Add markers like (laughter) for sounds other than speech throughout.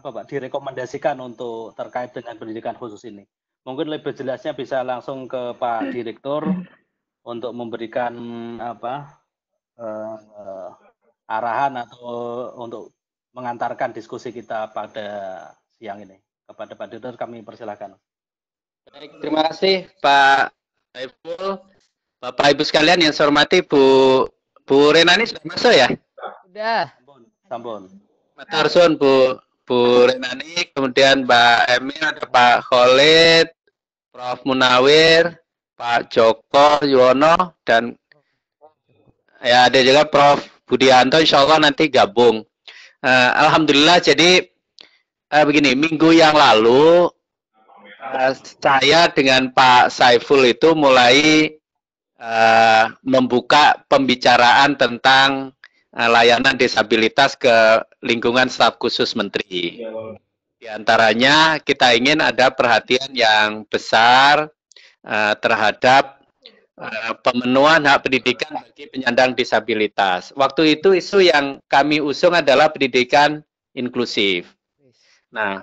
apa Pak direkomendasikan untuk terkait dengan pendidikan khusus ini? Mungkin lebih jelasnya bisa langsung ke Pak hmm. Direktur untuk memberikan apa uh, uh, arahan atau untuk mengantarkan diskusi kita pada siang ini kepada Pak Direktur kami persilahkan. Baik, terima kasih Pak Ibu. Bapak Ibu sekalian yang saya hormati Bu Bu Renani sudah masuk ya? Sudah. Sambon. Matarson Bu Bu Renani, kemudian Mbak Emil, ada Pak Khalid, Prof. Munawir, Pak Joko Yono dan ya ada juga Prof. Budianto, insya Allah nanti gabung. Uh, Alhamdulillah, jadi uh, begini, minggu yang lalu uh, saya dengan Pak Saiful itu mulai uh, membuka pembicaraan tentang Eh, layanan disabilitas ke lingkungan staf khusus menteri. Di antaranya kita ingin ada perhatian yang besar eh, terhadap eh, pemenuhan hak pendidikan bagi penyandang disabilitas. Waktu itu isu yang kami usung adalah pendidikan inklusif. Nah,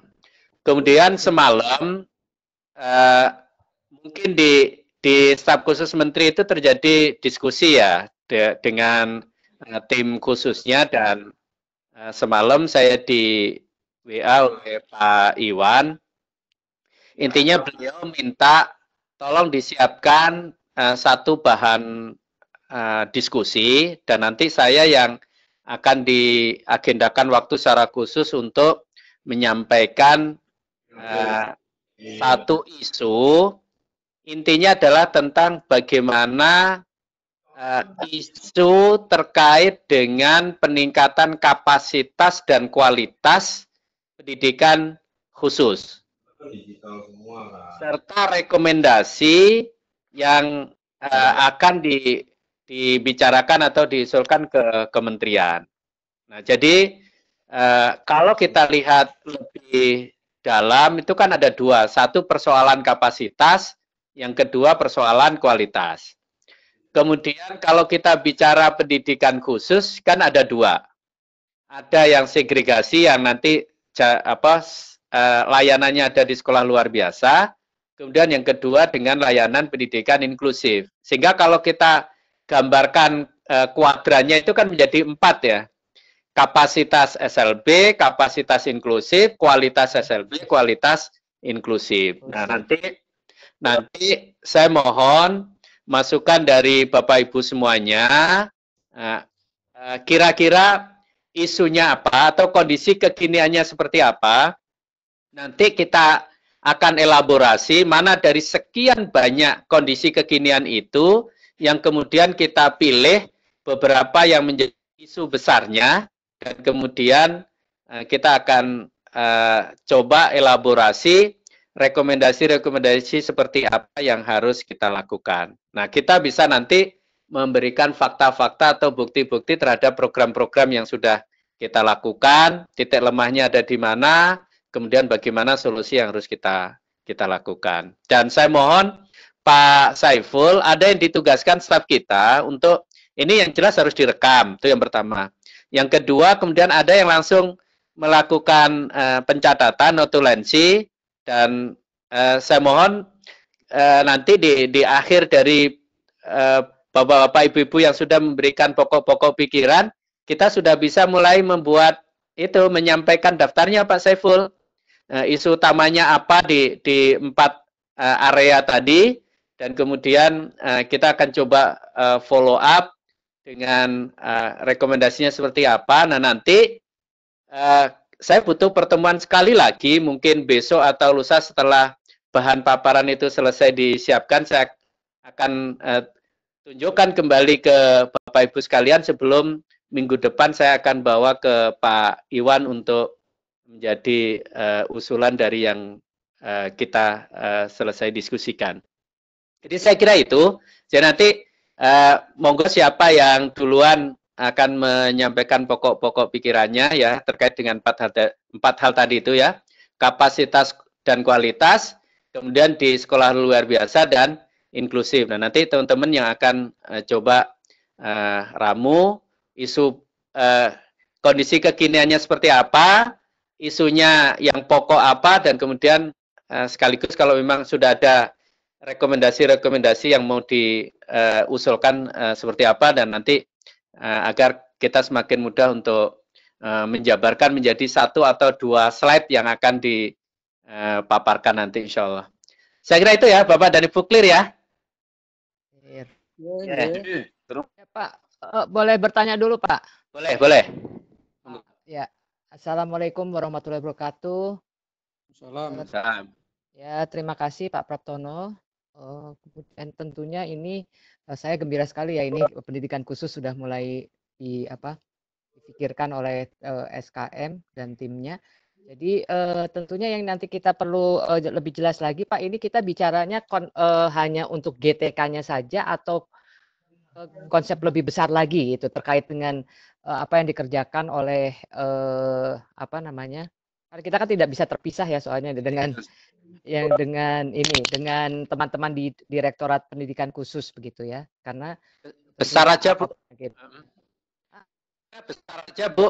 kemudian semalam uh, mungkin di di staf khusus menteri itu terjadi diskusi ya de, dengan Eh, tim khususnya dan eh, semalam saya di WA oleh Pak Iwan. Intinya beliau minta tolong disiapkan eh, satu bahan diskusi dan nanti saya yang akan diagendakan waktu secara khusus untuk menyampaikan satu isu intinya adalah tentang bagaimana Eh, isu terkait dengan peningkatan kapasitas dan kualitas pendidikan khusus serta rekomendasi yang uh, akan di, dibicarakan atau diusulkan ke kementerian. Nah, jadi uh, kalau kita lihat lebih dalam itu kan ada dua, satu persoalan kapasitas, yang kedua persoalan kualitas. Kemudian kalau kita bicara pendidikan khusus kan ada dua. Ada yang segregasi yang nanti apa e, layanannya ada di sekolah luar biasa. Kemudian yang kedua dengan layanan pendidikan inklusif. Sehingga kalau kita gambarkan e, kuadrannya itu kan menjadi empat ya. Kapasitas SLB, kapasitas inklusif, kualitas SLB, kualitas inklusif. Nah nanti nanti saya mohon masukan dari Bapak Ibu semuanya. Nah, eh, kira-kira isunya apa atau kondisi kekiniannya seperti apa? Nanti kita akan elaborasi mana dari sekian banyak kondisi kekinian itu yang kemudian kita pilih beberapa yang menjadi isu besarnya dan kemudian eh, kita akan uh, coba elaborasi rekomendasi-rekomendasi seperti apa yang harus kita lakukan. Nah, kita bisa nanti memberikan fakta-fakta atau bukti-bukti terhadap program-program yang sudah kita lakukan, titik lemahnya ada di mana, kemudian bagaimana solusi yang harus kita kita lakukan. Dan saya mohon Pak Saiful, ada yang ditugaskan staf kita untuk ini yang jelas harus direkam, itu yang pertama. Yang kedua, kemudian ada yang langsung melakukan uh, pencatatan notulensi dan eh, saya mohon eh, nanti di, di akhir dari eh, bapak-bapak ibu-ibu yang sudah memberikan pokok-pokok pikiran, kita sudah bisa mulai membuat itu menyampaikan daftarnya Pak Saiful. Eh, isu utamanya apa di di empat uh, area tadi dan kemudian eh, kita akan coba uh, follow up dengan uh, rekomendasinya seperti apa. Nah nanti uh, saya butuh pertemuan sekali lagi, mungkin besok atau lusa setelah bahan paparan itu selesai disiapkan, saya akan uh, tunjukkan kembali ke Bapak Ibu sekalian sebelum minggu depan saya akan bawa ke Pak Iwan untuk menjadi uh, usulan dari yang uh, kita uh, selesai diskusikan. Jadi saya kira itu. Jadi nanti uh, monggo siapa yang duluan akan menyampaikan pokok-pokok pikirannya ya terkait dengan empat hal, empat hal tadi itu ya kapasitas dan kualitas kemudian di sekolah luar biasa dan inklusif nah nanti teman-teman yang akan uh, coba uh, ramu isu uh, kondisi kekiniannya seperti apa isunya yang pokok apa dan kemudian uh, sekaligus kalau memang sudah ada rekomendasi-rekomendasi yang mau diusulkan uh, uh, seperti apa dan nanti Eh, agar kita semakin mudah untuk eh, menjabarkan menjadi satu atau dua slide yang akan dipaparkan eh, nanti insya Allah. Saya kira itu ya Bapak dan Ibu clear ya. Clear. Yeah. Iya, iya. iya. Ya, Pak, boleh bertanya dulu Pak? Boleh, boleh. Ya, Assalamualaikum warahmatullahi wabarakatuh. Assalamualaikum. Ya, terima kasih Pak Praptono. dan tentunya ini Eh, saya gembira sekali ya ini pendidikan khusus sudah mulai di apa dipikirkan oleh uh, eh, SKM dan timnya. Jadi uh, tentunya yang nanti kita perlu uh, lebih jelas lagi Pak, ini kita bicaranya kon, uh, hanya untuk GTK-nya saja atau uh, konsep lebih besar lagi itu terkait dengan uh, apa yang dikerjakan oleh uh, apa namanya kita kan tidak bisa terpisah ya soalnya dengan yang (laughs) ya dengan ini dengan teman-teman di Direktorat Pendidikan Khusus begitu ya karena besar aja bu ah, besar aja bu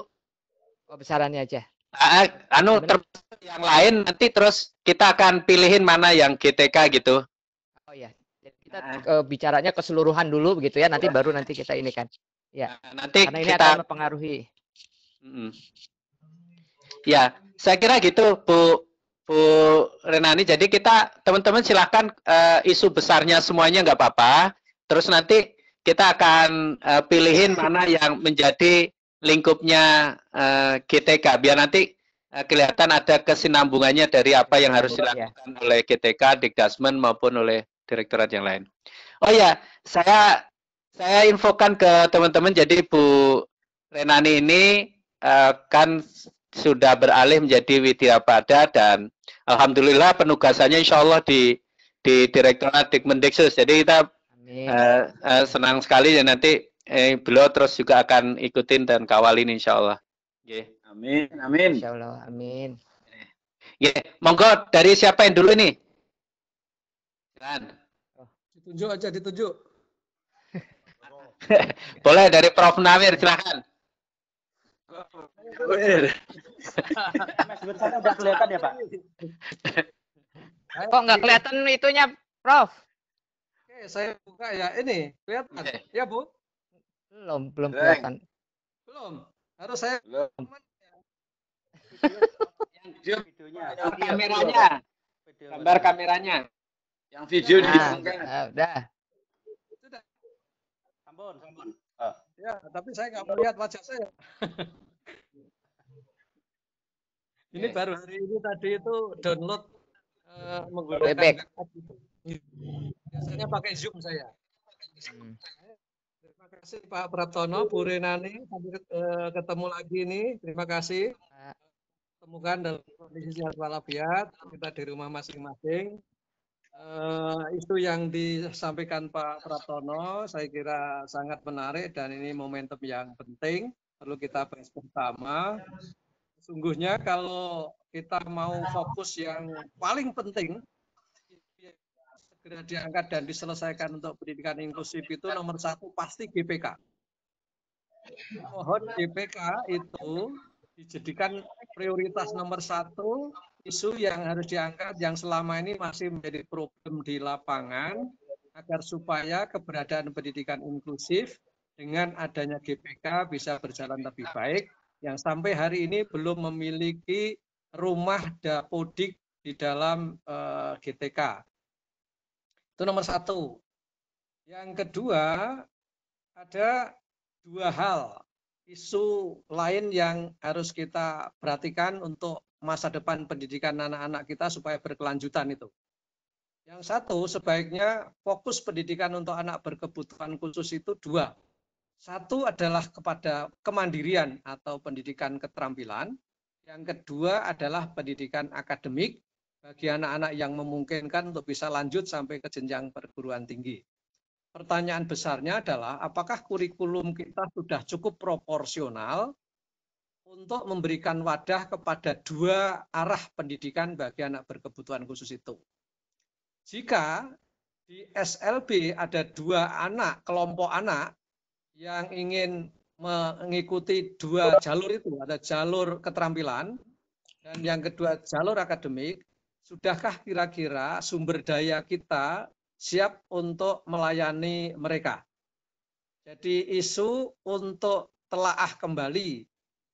oh, besarannya aja ah, anu yang lain nanti terus kita akan pilihin mana yang GTK gitu oh ya Jadi kita ah. eh, bicaranya keseluruhan dulu begitu ya nanti baru nanti kita ini kan ya nah, nanti karena ini kita... akan mempengaruhi -hmm. ya saya kira gitu Bu Bu Renani. Jadi kita teman-teman silahkan uh, eh, isu besarnya semuanya nggak apa-apa. Terus nanti kita akan uh, pilihin mana yang menjadi lingkupnya uh, eh, GTK biar nanti uh, kelihatan ada kesinambungannya dari apa yang harus ya. dilakukan oleh GTK, Dikdasmen maupun oleh direktorat yang lain. Oh ya, saya saya infokan ke teman-teman jadi Bu Renani ini uh, kan sudah beralih menjadi Widya Pada dan alhamdulillah penugasannya insya Allah di di Direktorat Dikmendiksus. Jadi kita uh, uh, senang sekali ya nanti eh, beliau terus juga akan ikutin dan kawalin insya Allah. Yeah. Amin, amin. Insya Allah, amin. Ya, yeah. monggo dari siapa yang dulu ini? Kan. Ditunjuk aja, ditunjuk. (laughs) Boleh dari Prof Nawir, silahkan. Mas udah kelihatan ya Pak? Kok nggak kelihatan itunya Prof? Oke, saya buka ya. Ini kelihatan. Ya Bu? Belum, belum kelihatan. Belum. Harus saya belum. Ya. yang video, videonya, yang kameranya. Video. Gambar kameranya. Yang video nah, dihitungkan. Udah. Sudah. Sambon, sambon. Ah. Ya, tapi saya nggak melihat wajah saya. (laughs) Ini baru hari ini tadi itu download uh, menggunakan Bebek. Biasanya pakai Zoom saya. Hmm. Terima kasih Pak Pratono, Bu Renani, sampai eh, ketemu lagi ini. Terima kasih. Temukan dalam kondisi sehat walafiat, kita di rumah masing-masing. Uh, itu yang disampaikan Pak Pratono, saya kira sangat menarik dan ini momentum yang penting perlu kita bahas bersama sungguhnya kalau kita mau fokus yang paling penting segera diangkat dan diselesaikan untuk pendidikan inklusif itu nomor satu pasti GPK. Mohon GPK itu dijadikan prioritas nomor satu isu yang harus diangkat yang selama ini masih menjadi problem di lapangan agar supaya keberadaan pendidikan inklusif dengan adanya GPK bisa berjalan lebih baik yang sampai hari ini belum memiliki rumah dapodik di dalam eh, GTK. Itu nomor satu. Yang kedua, ada dua hal isu lain yang harus kita perhatikan untuk masa depan pendidikan anak-anak kita supaya berkelanjutan itu. Yang satu, sebaiknya fokus pendidikan untuk anak berkebutuhan khusus itu dua satu adalah kepada kemandirian atau pendidikan keterampilan yang kedua adalah pendidikan akademik bagi anak-anak yang memungkinkan untuk bisa lanjut sampai ke jenjang perguruan tinggi. Pertanyaan besarnya adalah apakah kurikulum kita sudah cukup proporsional untuk memberikan wadah kepada dua arah pendidikan bagi anak berkebutuhan khusus itu. Jika di SLB ada dua anak, kelompok anak yang ingin mengikuti dua jalur itu, ada jalur keterampilan dan yang kedua jalur akademik, sudahkah kira-kira sumber daya kita siap untuk melayani mereka? Jadi isu untuk telaah kembali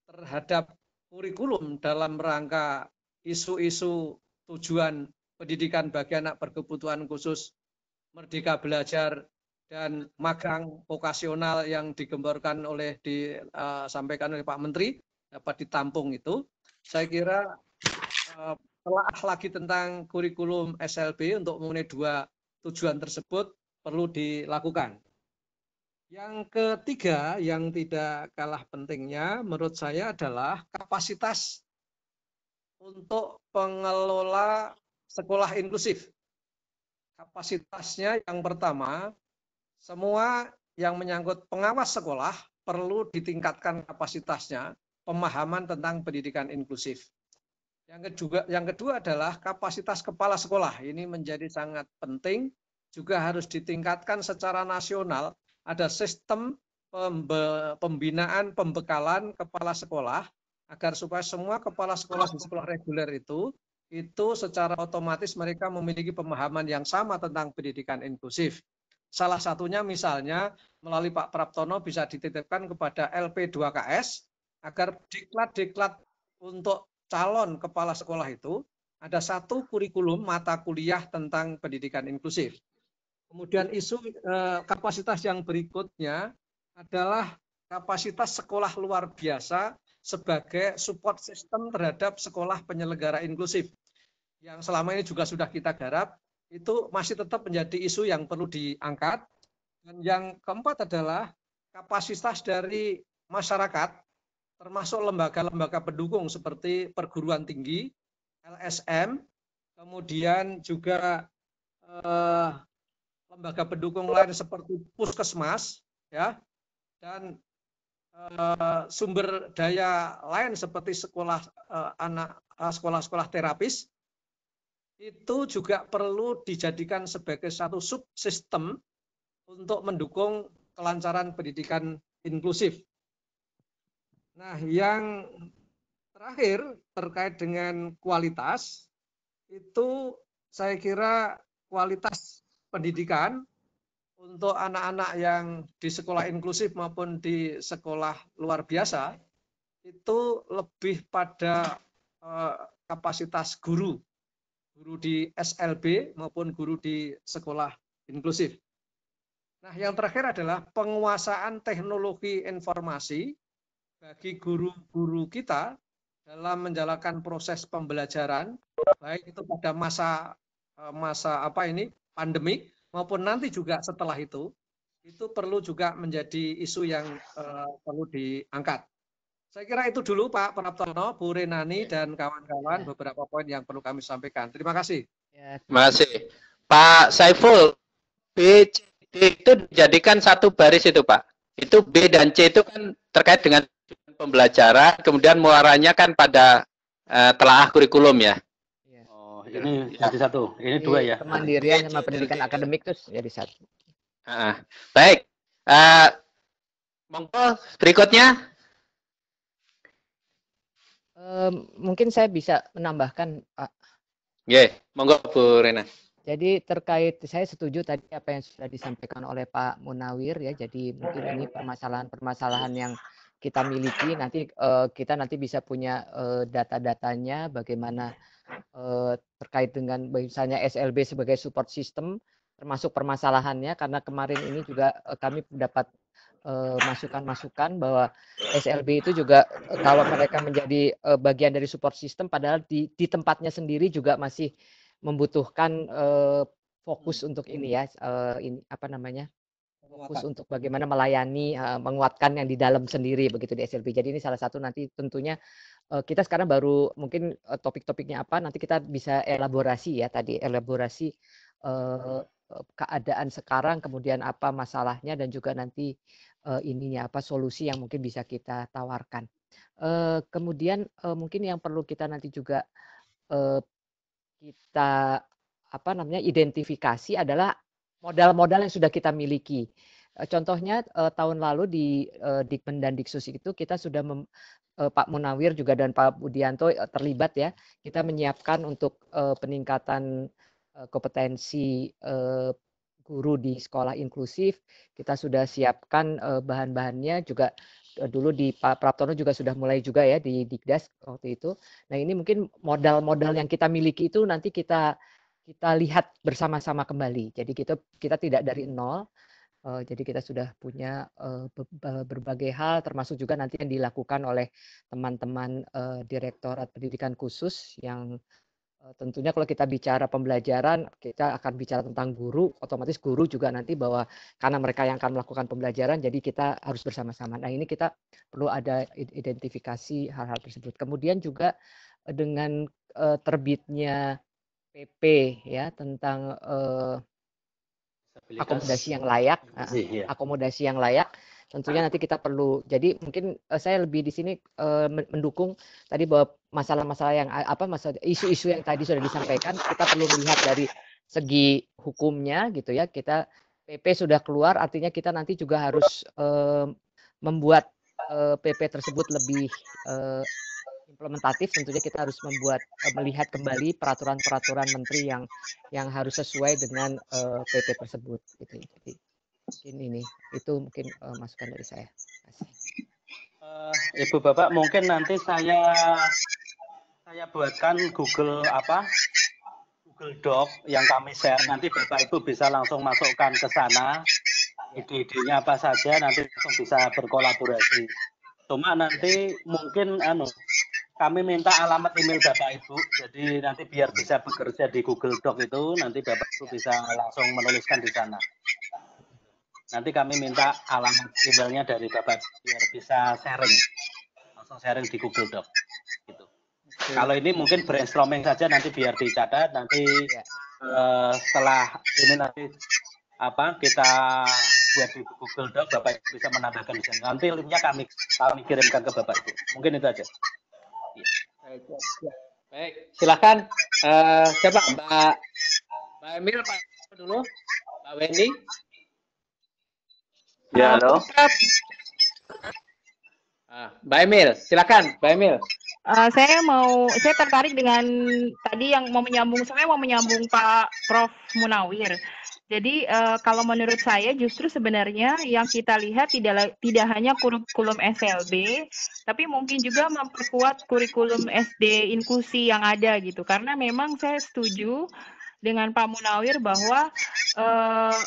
terhadap kurikulum dalam rangka isu-isu tujuan pendidikan bagi anak berkebutuhan khusus Merdeka Belajar dan magang vokasional yang digemborkan oleh disampaikan eh, oleh Pak Menteri dapat ditampung itu. Saya kira eh, telah lagi tentang kurikulum SLB untuk memenuhi dua tujuan tersebut perlu dilakukan. Yang ketiga yang tidak kalah pentingnya menurut saya adalah kapasitas untuk pengelola sekolah inklusif. Kapasitasnya yang pertama semua yang menyangkut pengawas sekolah perlu ditingkatkan kapasitasnya pemahaman tentang pendidikan inklusif. Yang kedua, yang kedua adalah kapasitas kepala sekolah. Ini menjadi sangat penting, juga harus ditingkatkan secara nasional. Ada sistem pembinaan pembekalan kepala sekolah agar supaya semua kepala sekolah di sekolah reguler itu itu secara otomatis mereka memiliki pemahaman yang sama tentang pendidikan inklusif salah satunya misalnya melalui Pak Praptono bisa dititipkan kepada LP2KS agar diklat-diklat untuk calon kepala sekolah itu ada satu kurikulum mata kuliah tentang pendidikan inklusif. Kemudian isu eh, kapasitas yang berikutnya adalah kapasitas sekolah luar biasa sebagai support system terhadap sekolah penyelenggara inklusif yang selama ini juga sudah kita garap itu masih tetap menjadi isu yang perlu diangkat. Dan yang keempat adalah kapasitas dari masyarakat, termasuk lembaga-lembaga pendukung seperti perguruan tinggi, LSM, kemudian juga eh, lembaga pendukung lain seperti puskesmas, ya, dan eh, sumber daya lain seperti sekolah eh, anak eh, sekolah-sekolah terapis itu juga perlu dijadikan sebagai satu subsistem untuk mendukung kelancaran pendidikan inklusif. Nah, yang terakhir terkait dengan kualitas, itu saya kira kualitas pendidikan untuk anak-anak yang di sekolah inklusif maupun di sekolah luar biasa, itu lebih pada eh, kapasitas guru guru di SLB maupun guru di sekolah inklusif. Nah, yang terakhir adalah penguasaan teknologi informasi bagi guru-guru kita dalam menjalankan proses pembelajaran, baik itu pada masa eh, masa apa ini pandemik maupun nanti juga setelah itu, itu perlu juga menjadi isu yang uh, perlu diangkat. Saya kira itu dulu Pak Praptono, Bu Renani, iya. dan kawan-kawan iya. beberapa poin yang perlu kami sampaikan. Terima kasih. Ya. Terima kasih. Pak Saiful, BCD itu dijadikan satu baris itu Pak. Itu B dan C itu kan terkait dengan pembelajaran, kemudian muaranya kan pada uh, eh, telah kurikulum ya. Iya. Oh, ini jadi satu, ini, dua ya. Kemandirian sama pendidikan akademik terus jadi satu. Uh, baik, uh, monggo berikutnya mungkin saya bisa menambahkan, Pak. Ya, yeah, monggo Bu Rena. Jadi terkait saya setuju tadi apa yang sudah disampaikan oleh Pak Munawir ya. Jadi mungkin ini permasalahan-permasalahan yang kita miliki nanti uh, kita nanti bisa punya uh, data-datanya bagaimana uh, terkait dengan misalnya SLB sebagai support system termasuk permasalahannya karena kemarin ini juga kami dapat Eh, masukan-masukan bahwa SLB itu juga eh, kalau mereka menjadi eh, bagian dari support system padahal di, di tempatnya sendiri juga masih membutuhkan fokus hmm. untuk ini ya ini apa namanya fokus untuk bagaimana melayani uh, menguatkan yang di dalam sendiri begitu di SLB. Jadi ini salah satu nanti tentunya uh, kita sekarang baru mungkin uh, topik-topiknya apa nanti kita bisa elaborasi ya tadi elaborasi uh, Eh, keadaan sekarang kemudian apa masalahnya dan juga nanti eh, ininya apa solusi yang mungkin bisa kita tawarkan. Eh, kemudian mungkin yang perlu kita nanti juga kita apa namanya identifikasi adalah modal-modal yang sudah kita miliki. Contohnya tahun lalu di Dikmen dan Diksus itu kita sudah mem, Pak Munawir juga dan Pak Budianto terlibat ya. Kita menyiapkan untuk peningkatan Eh, kompetensi eh, guru di sekolah inklusif. Kita sudah siapkan eh, bahan-bahannya juga dulu di Pak Praptono juga sudah mulai juga ya di Dikdas waktu itu. Nah ini mungkin modal-modal yang kita miliki itu nanti kita kita lihat bersama-sama kembali. Jadi kita kita tidak dari nol. jadi kita sudah punya berbagai hal, termasuk juga nanti yang dilakukan oleh teman-teman direktorat pendidikan khusus yang Eh, tentunya kalau kita bicara pembelajaran, kita akan bicara tentang guru, otomatis guru juga nanti bahwa karena mereka yang akan melakukan pembelajaran, jadi kita harus bersama-sama. Nah ini kita perlu ada identifikasi hal-hal tersebut. Kemudian juga eh, dengan uh, terbitnya PP ya tentang uh, akomodasi yang layak, iya. akomodasi yang layak tentunya nanti kita perlu. Jadi mungkin uh, saya lebih di sini uh, mendukung tadi bahwa masalah-masalah yang eh, apa masalah isu-isu yang tadi sudah disampaikan kita perlu melihat dari segi hukumnya gitu ya. Kita PP sudah keluar artinya kita nanti juga harus uh, membuat uh, PP tersebut lebih uh, implementatif tentunya kita harus membuat melihat kembali peraturan-peraturan menteri yang yang harus sesuai dengan uh, PP tersebut gitu. Jadi, mungkin ini itu mungkin uh, masukan dari saya. Uh, Ibu Bapak mungkin nanti saya saya buatkan Google apa Google Doc yang kami share nanti Bapak Ibu bisa langsung masukkan ke sana ide-idenya apa saja nanti langsung bisa berkolaborasi. Cuma nanti mungkin anu kami minta alamat email Bapak Ibu. Jadi nanti biar bisa bekerja di Google Doc itu nanti Bapak Ibu bisa langsung menuliskan di sana. Nanti kami minta alamat emailnya dari Bapak biar bisa sharing. Langsung sharing di Google Doc. Gitu. Okay. Kalau ini mungkin brainstorming saja nanti biar dicatat nanti yeah. Iya. uh, setelah ini nanti apa kita buat di Google Doc Bapak bisa menambahkan di sana. Nanti linknya kami kami kirimkan ke Bapak itu Mungkin itu aja. Iya. Baik, Baik, silakan uh, siapa Mbak Mbak Emil Pak dulu, Mbak Wendy. Ya, halo. Ah, Mbak Emil, silakan, Mbak Emil. Uh, saya mau, saya tertarik dengan tadi yang mau menyambung, saya mau menyambung Pak Prof. Munawir. Jadi uh, kalau menurut saya justru sebenarnya yang kita lihat tidak tidak hanya kurikulum SLB, tapi mungkin juga memperkuat kurikulum SD inklusi yang ada gitu. Karena memang saya setuju dengan Pak Munawir bahwa uh,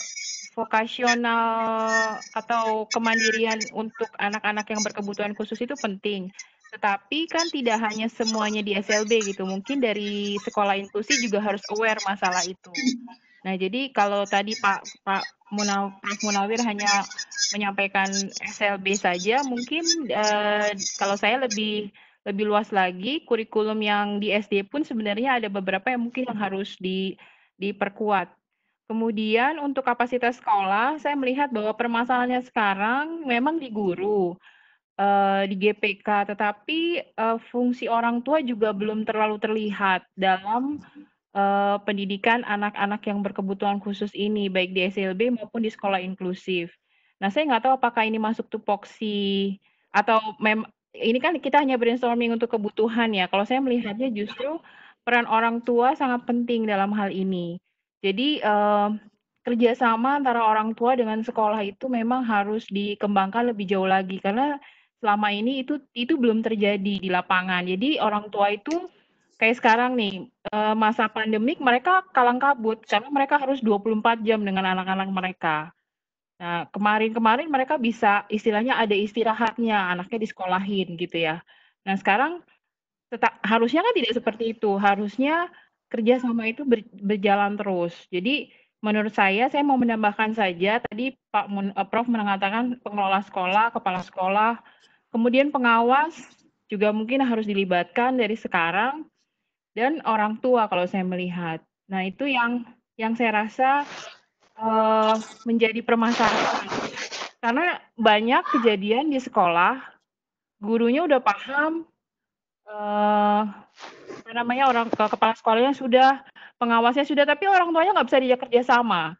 vokasional atau kemandirian untuk anak-anak yang berkebutuhan khusus itu penting. Tetapi kan tidak hanya semuanya di SLB gitu. Mungkin dari sekolah inklusi juga harus aware masalah itu. Nah, jadi kalau tadi Pak Pak Munawir, Munawir hanya menyampaikan SLB saja, mungkin eh, kalau saya lebih lebih luas lagi kurikulum yang di SD pun sebenarnya ada beberapa yang mungkin yang harus di diperkuat Kemudian untuk kapasitas sekolah, saya melihat bahwa permasalahannya sekarang memang di guru, eh, di GPK, tetapi eh, fungsi orang tua juga belum terlalu terlihat dalam eh, pendidikan anak-anak yang berkebutuhan khusus ini, baik di SLB maupun di sekolah inklusif. Nah, saya nggak tahu apakah ini masuk tupoksi atau mem ini kan kita hanya brainstorming untuk kebutuhan ya. Kalau saya melihatnya justru peran orang tua sangat penting dalam hal ini jadi uh, kerjasama antara orang tua dengan sekolah itu memang harus dikembangkan lebih jauh lagi karena selama ini itu itu belum terjadi di lapangan. Jadi orang tua itu kayak sekarang nih masa pandemik mereka kalang kabut karena mereka harus 24 jam dengan anak-anak mereka. Nah, kemarin-kemarin mereka bisa istilahnya ada istirahatnya, anaknya disekolahin gitu ya. Nah, sekarang tetap harusnya kan tidak seperti itu. Harusnya Kerjasama itu ber berjalan terus. Jadi menurut saya, saya mau menambahkan saja tadi Pak Mun, uh, Prof mengatakan pengelola sekolah, kepala sekolah, kemudian pengawas juga mungkin harus dilibatkan dari sekarang dan orang tua kalau saya melihat. Nah itu yang yang saya rasa uh, menjadi permasalahan karena banyak kejadian di sekolah gurunya udah paham eh namanya orang ke kepala sekolahnya sudah, pengawasnya sudah, tapi orang tuanya nggak bisa diajak kerja sama.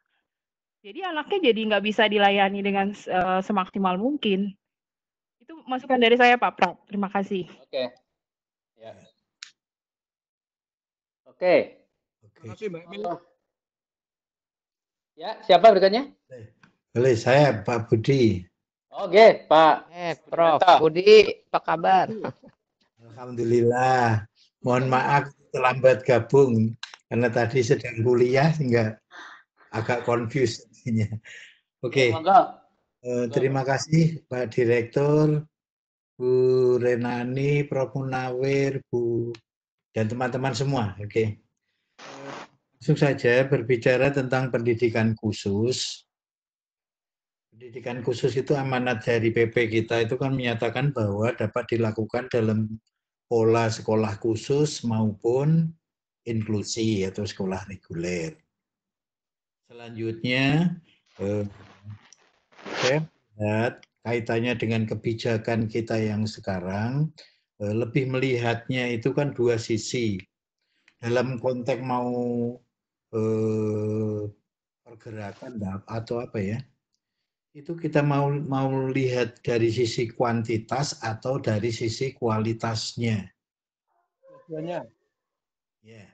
Jadi anaknya jadi nggak bisa dilayani dengan uh, semaksimal mungkin. Itu masukan dari saya Pak Prat. Terima kasih. Oke. Okay. Ya. Oke. Okay. Oke. terima Kasih, Mbak Mila. Ya, siapa berikutnya? Boleh saya Pak Budi. Oke, Pak. Eh, Prof. Budi, apa kabar? Iya. Alhamdulillah. Mohon iya. maaf terlambat gabung karena tadi sedang kuliah sehingga agak confused. Oke. Ya, okay. Eh, terima kasih Pak Direktur, Bu Renani, Prof. Munawir, Bu dan teman-teman semua. Oke. Okay. Langsung saja berbicara tentang pendidikan khusus. Pendidikan khusus itu amanat dari PP kita itu kan menyatakan bahwa dapat dilakukan dalam pola sekolah khusus maupun inklusi atau sekolah reguler. Selanjutnya, eh, saya lihat kaitannya dengan kebijakan kita yang sekarang, eh, lebih melihatnya itu kan dua sisi. Dalam konteks mau eh, pergerakan atau apa ya, itu kita mau mau lihat dari sisi kuantitas atau dari sisi kualitasnya dua ya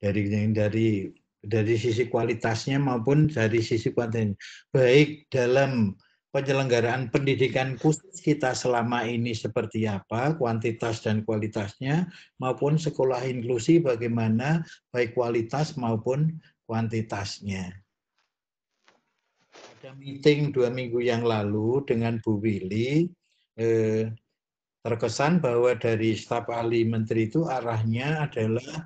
dari dari dari sisi kualitasnya maupun dari sisi kuantitas baik dalam penyelenggaraan pendidikan khusus kita selama ini seperti apa kuantitas dan kualitasnya maupun sekolah inklusi bagaimana baik kualitas maupun kuantitasnya ada meeting dua minggu yang lalu dengan Bu Willy, eh, terkesan bahwa dari staf ahli menteri itu arahnya adalah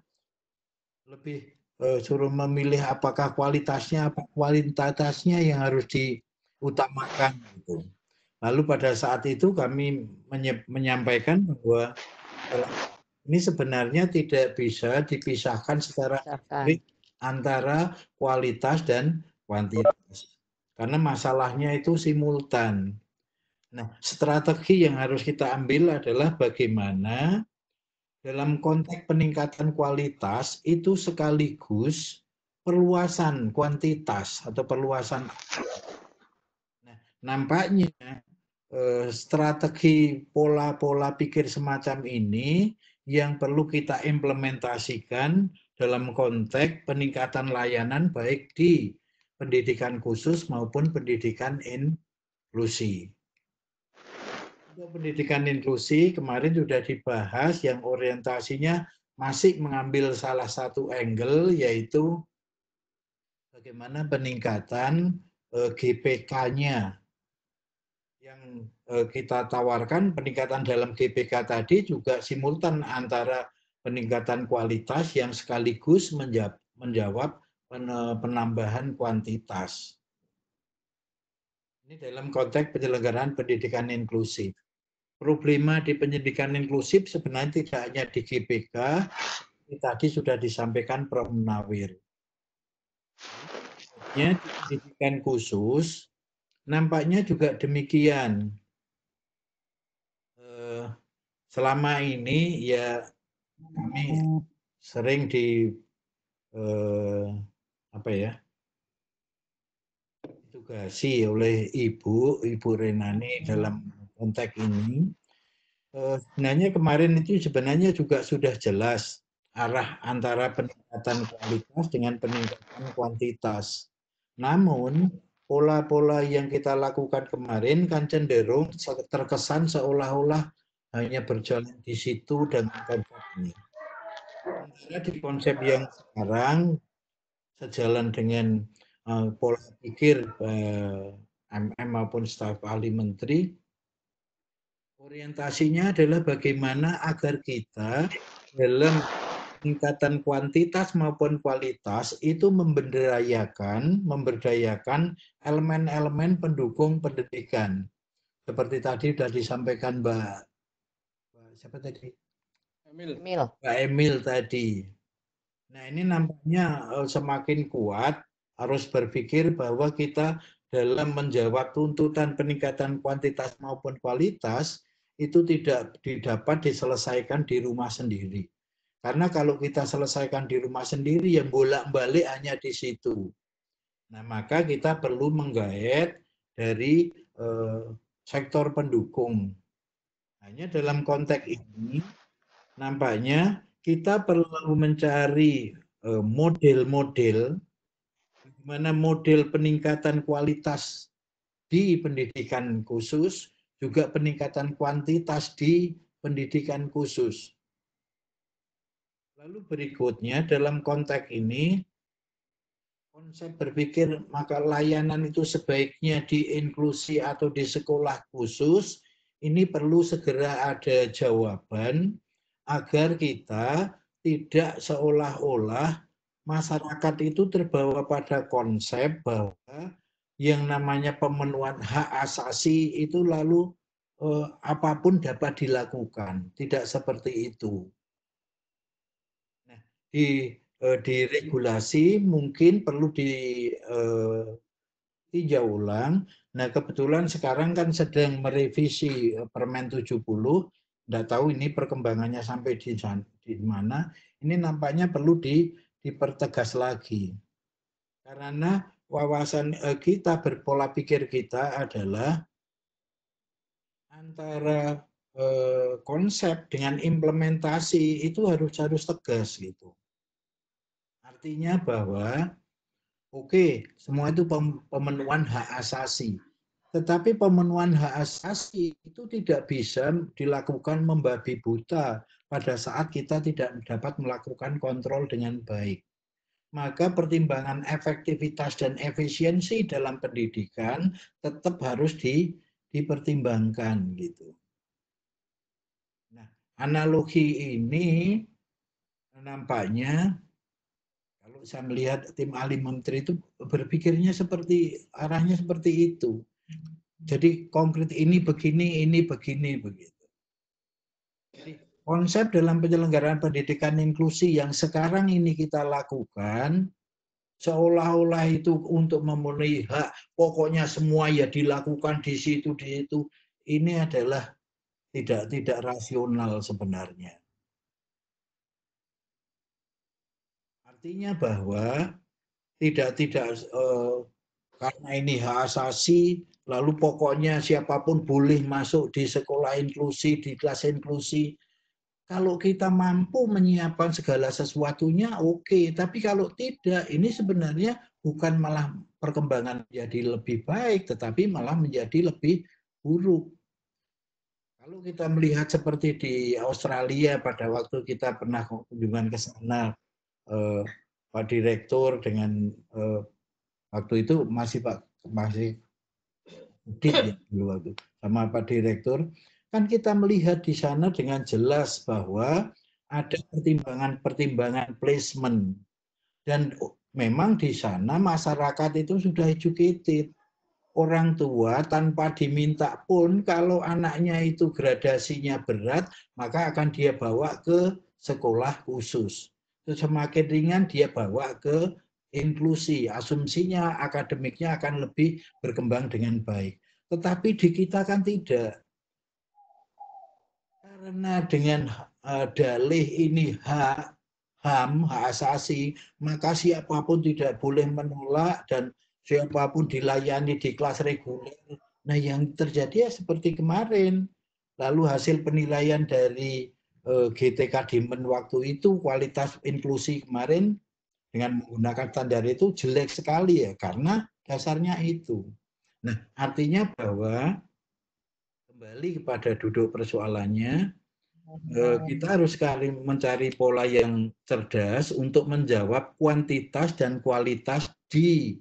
lebih eh, suruh memilih apakah kualitasnya apa kualitasnya yang harus diutamakan gitu. Lalu pada saat itu kami menyampaikan bahwa eh, ini sebenarnya tidak bisa dipisahkan secara antara kualitas dan kuantitas. Karena masalahnya itu simultan. Nah, strategi yang harus kita ambil adalah bagaimana dalam konteks peningkatan kualitas itu sekaligus perluasan kuantitas atau perluasan. Nah, nampaknya eh, strategi pola-pola pikir semacam ini yang perlu kita implementasikan dalam konteks peningkatan layanan baik di pendidikan khusus maupun pendidikan inklusi. Untuk pendidikan inklusi kemarin sudah dibahas yang orientasinya masih mengambil salah satu angle yaitu bagaimana peningkatan eh, GPK-nya yang eh, kita tawarkan peningkatan dalam GPK tadi juga simultan antara peningkatan kualitas yang sekaligus menjawab penambahan kuantitas. Ini dalam konteks penyelenggaraan pendidikan inklusif. Problema di pendidikan inklusif sebenarnya tidak hanya di GPK, ini tadi sudah disampaikan Prof. Nawir. Ya, di pendidikan khusus, nampaknya juga demikian. Eh, selama ini ya kami sering di eh, apa ya tugasi oleh ibu ibu Renani hmm. dalam konteks ini eh, sebenarnya kemarin itu sebenarnya juga sudah jelas arah antara peningkatan kualitas dengan peningkatan kuantitas. Namun pola-pola yang kita lakukan kemarin kan cenderung terkesan seolah-olah hanya berjalan di situ dan konsep ini. Karena di konsep yang sekarang sejalan dengan uh, pola pikir uh, MM maupun staf ahli menteri. Orientasinya adalah bagaimana agar kita dalam peningkatan kuantitas maupun kualitas itu memberdayakan, memberdayakan elemen-elemen pendukung pendidikan. Seperti tadi sudah disampaikan Mbak, Mbak siapa tadi? Emil. Mbak Emil tadi Nah ini nampaknya eh, semakin kuat harus berpikir bahwa kita dalam menjawab tuntutan peningkatan kuantitas maupun kualitas itu tidak didapat diselesaikan di rumah sendiri. Karena kalau kita selesaikan di rumah sendiri yang bolak-balik hanya di situ. Nah, maka kita perlu menggaet dari eh, sektor pendukung. Hanya dalam konteks ini nampaknya kita perlu mencari eh, model-model di mana model peningkatan kualitas di pendidikan khusus juga peningkatan kuantitas di pendidikan khusus. Lalu berikutnya dalam konteks ini konsep berpikir maka layanan itu sebaiknya di inklusi atau di sekolah khusus ini perlu segera ada jawaban agar kita tidak seolah-olah masyarakat itu terbawa pada konsep bahwa yang namanya pemenuhan hak asasi itu lalu eh, apapun dapat dilakukan, tidak seperti itu. Nah, di eh, di regulasi mungkin perlu di eh, ulang. Nah, kebetulan sekarang kan sedang merevisi eh, Permen 70 tidak tahu ini perkembangannya sampai di, di mana. Ini nampaknya perlu di, dipertegas lagi. Karena wawasan e, kita berpola pikir kita adalah antara e, konsep dengan implementasi itu harus harus tegas gitu. Artinya bahwa oke okay, semua itu pemenuhan hak asasi, tetapi pemenuhan hak asasi itu tidak bisa dilakukan membabi buta pada saat kita tidak dapat melakukan kontrol dengan baik. Maka pertimbangan efektivitas dan efisiensi dalam pendidikan tetap harus di, dipertimbangkan gitu. Nah, analogi ini nampaknya kalau saya melihat tim ahli menteri itu berpikirnya seperti arahnya seperti itu jadi konkret ini begini, ini begini, begitu. Jadi, konsep dalam penyelenggaraan pendidikan inklusi yang sekarang ini kita lakukan seolah-olah itu untuk memenuhi hak pokoknya semua ya dilakukan di situ di situ ini adalah tidak tidak rasional sebenarnya artinya bahwa tidak tidak eh, karena ini hak asasi lalu pokoknya siapapun boleh masuk di sekolah inklusi, di kelas inklusi. Kalau kita mampu menyiapkan segala sesuatunya, oke. Okay. Tapi kalau tidak, ini sebenarnya bukan malah perkembangan menjadi lebih baik, tetapi malah menjadi lebih buruk. Kalau kita melihat seperti di Australia pada waktu kita pernah kunjungan ke sana, eh, Pak Direktur dengan eh, waktu itu masih Pak masih audit ya dulu waktu sama Pak Direktur kan kita melihat di sana dengan jelas bahwa ada pertimbangan-pertimbangan placement dan memang di sana masyarakat itu sudah educated orang tua tanpa diminta pun kalau anaknya itu gradasinya berat maka akan dia bawa ke sekolah khusus semakin ringan dia bawa ke inklusi, asumsinya akademiknya akan lebih berkembang dengan baik. Tetapi di kita kan tidak. Karena dengan dalih ini hak, HAM, hak asasi, maka siapapun tidak boleh menolak dan siapapun dilayani di kelas reguler. Nah yang terjadi ya seperti kemarin. Lalu hasil penilaian dari eh, GTK Dimen waktu itu kualitas inklusi kemarin dengan menggunakan standar itu jelek sekali ya karena dasarnya itu. Nah, artinya bahwa kembali kepada duduk persoalannya eh, kita harus sekali mencari pola yang cerdas untuk menjawab kuantitas dan kualitas di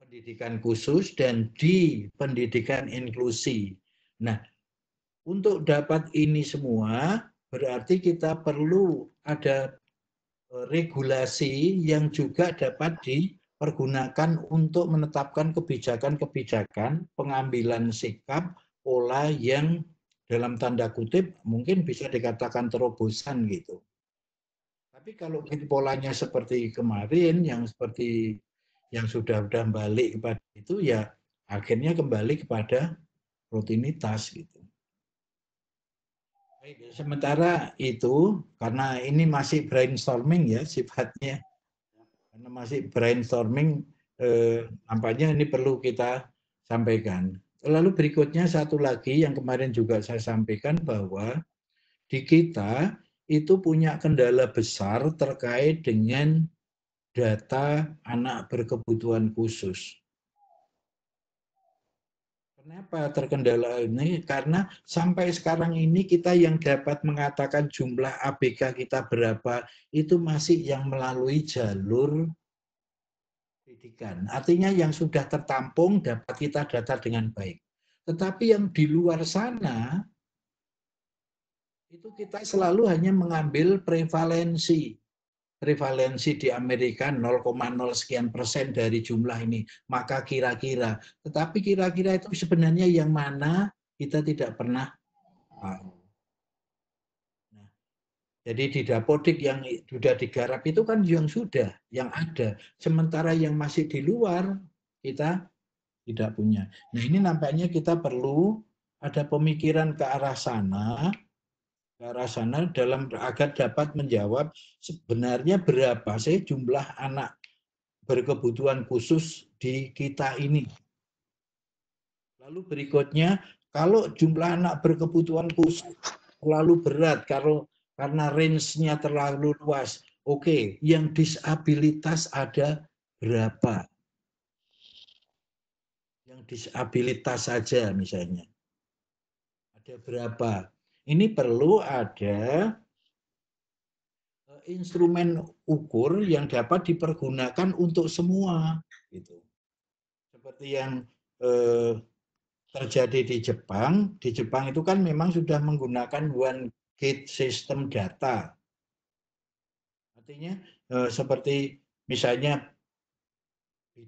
pendidikan khusus dan di pendidikan inklusi. Nah, untuk dapat ini semua berarti kita perlu ada regulasi yang juga dapat dipergunakan untuk menetapkan kebijakan-kebijakan pengambilan sikap pola yang dalam tanda kutip mungkin bisa dikatakan terobosan gitu. Tapi kalau polanya seperti kemarin yang seperti yang sudah sudah balik kepada itu ya akhirnya kembali kepada rutinitas gitu sementara itu karena ini masih brainstorming ya sifatnya karena masih brainstorming eh, nampaknya ini perlu kita sampaikan lalu berikutnya satu lagi yang kemarin juga saya sampaikan bahwa di kita itu punya kendala besar terkait dengan data anak berkebutuhan khusus Kenapa terkendala ini? Karena sampai sekarang ini kita yang dapat mengatakan jumlah ABK kita berapa itu masih yang melalui jalur pendidikan. Artinya yang sudah tertampung dapat kita data dengan baik. Tetapi yang di luar sana itu kita selalu hanya mengambil prevalensi rivalensi di Amerika 0,0 sekian persen dari jumlah ini, maka kira-kira. Tetapi kira-kira itu sebenarnya yang mana kita tidak pernah tahu. Nah, jadi di dapodik yang sudah digarap itu kan yang sudah, yang ada. Sementara yang masih di luar kita tidak punya. Nah ini nampaknya kita perlu ada pemikiran ke arah sana Rasana dalam agar dapat menjawab sebenarnya berapa sih jumlah anak berkebutuhan khusus di kita ini. Lalu berikutnya, kalau jumlah anak berkebutuhan khusus terlalu berat kalau karena range-nya terlalu luas, oke, okay, yang disabilitas ada berapa? Yang disabilitas saja misalnya. Ada berapa? ini perlu ada e, instrumen ukur yang dapat dipergunakan untuk semua gitu. Seperti yang eh, terjadi di Jepang, di Jepang itu kan memang sudah menggunakan one gate system data. Artinya eh, seperti misalnya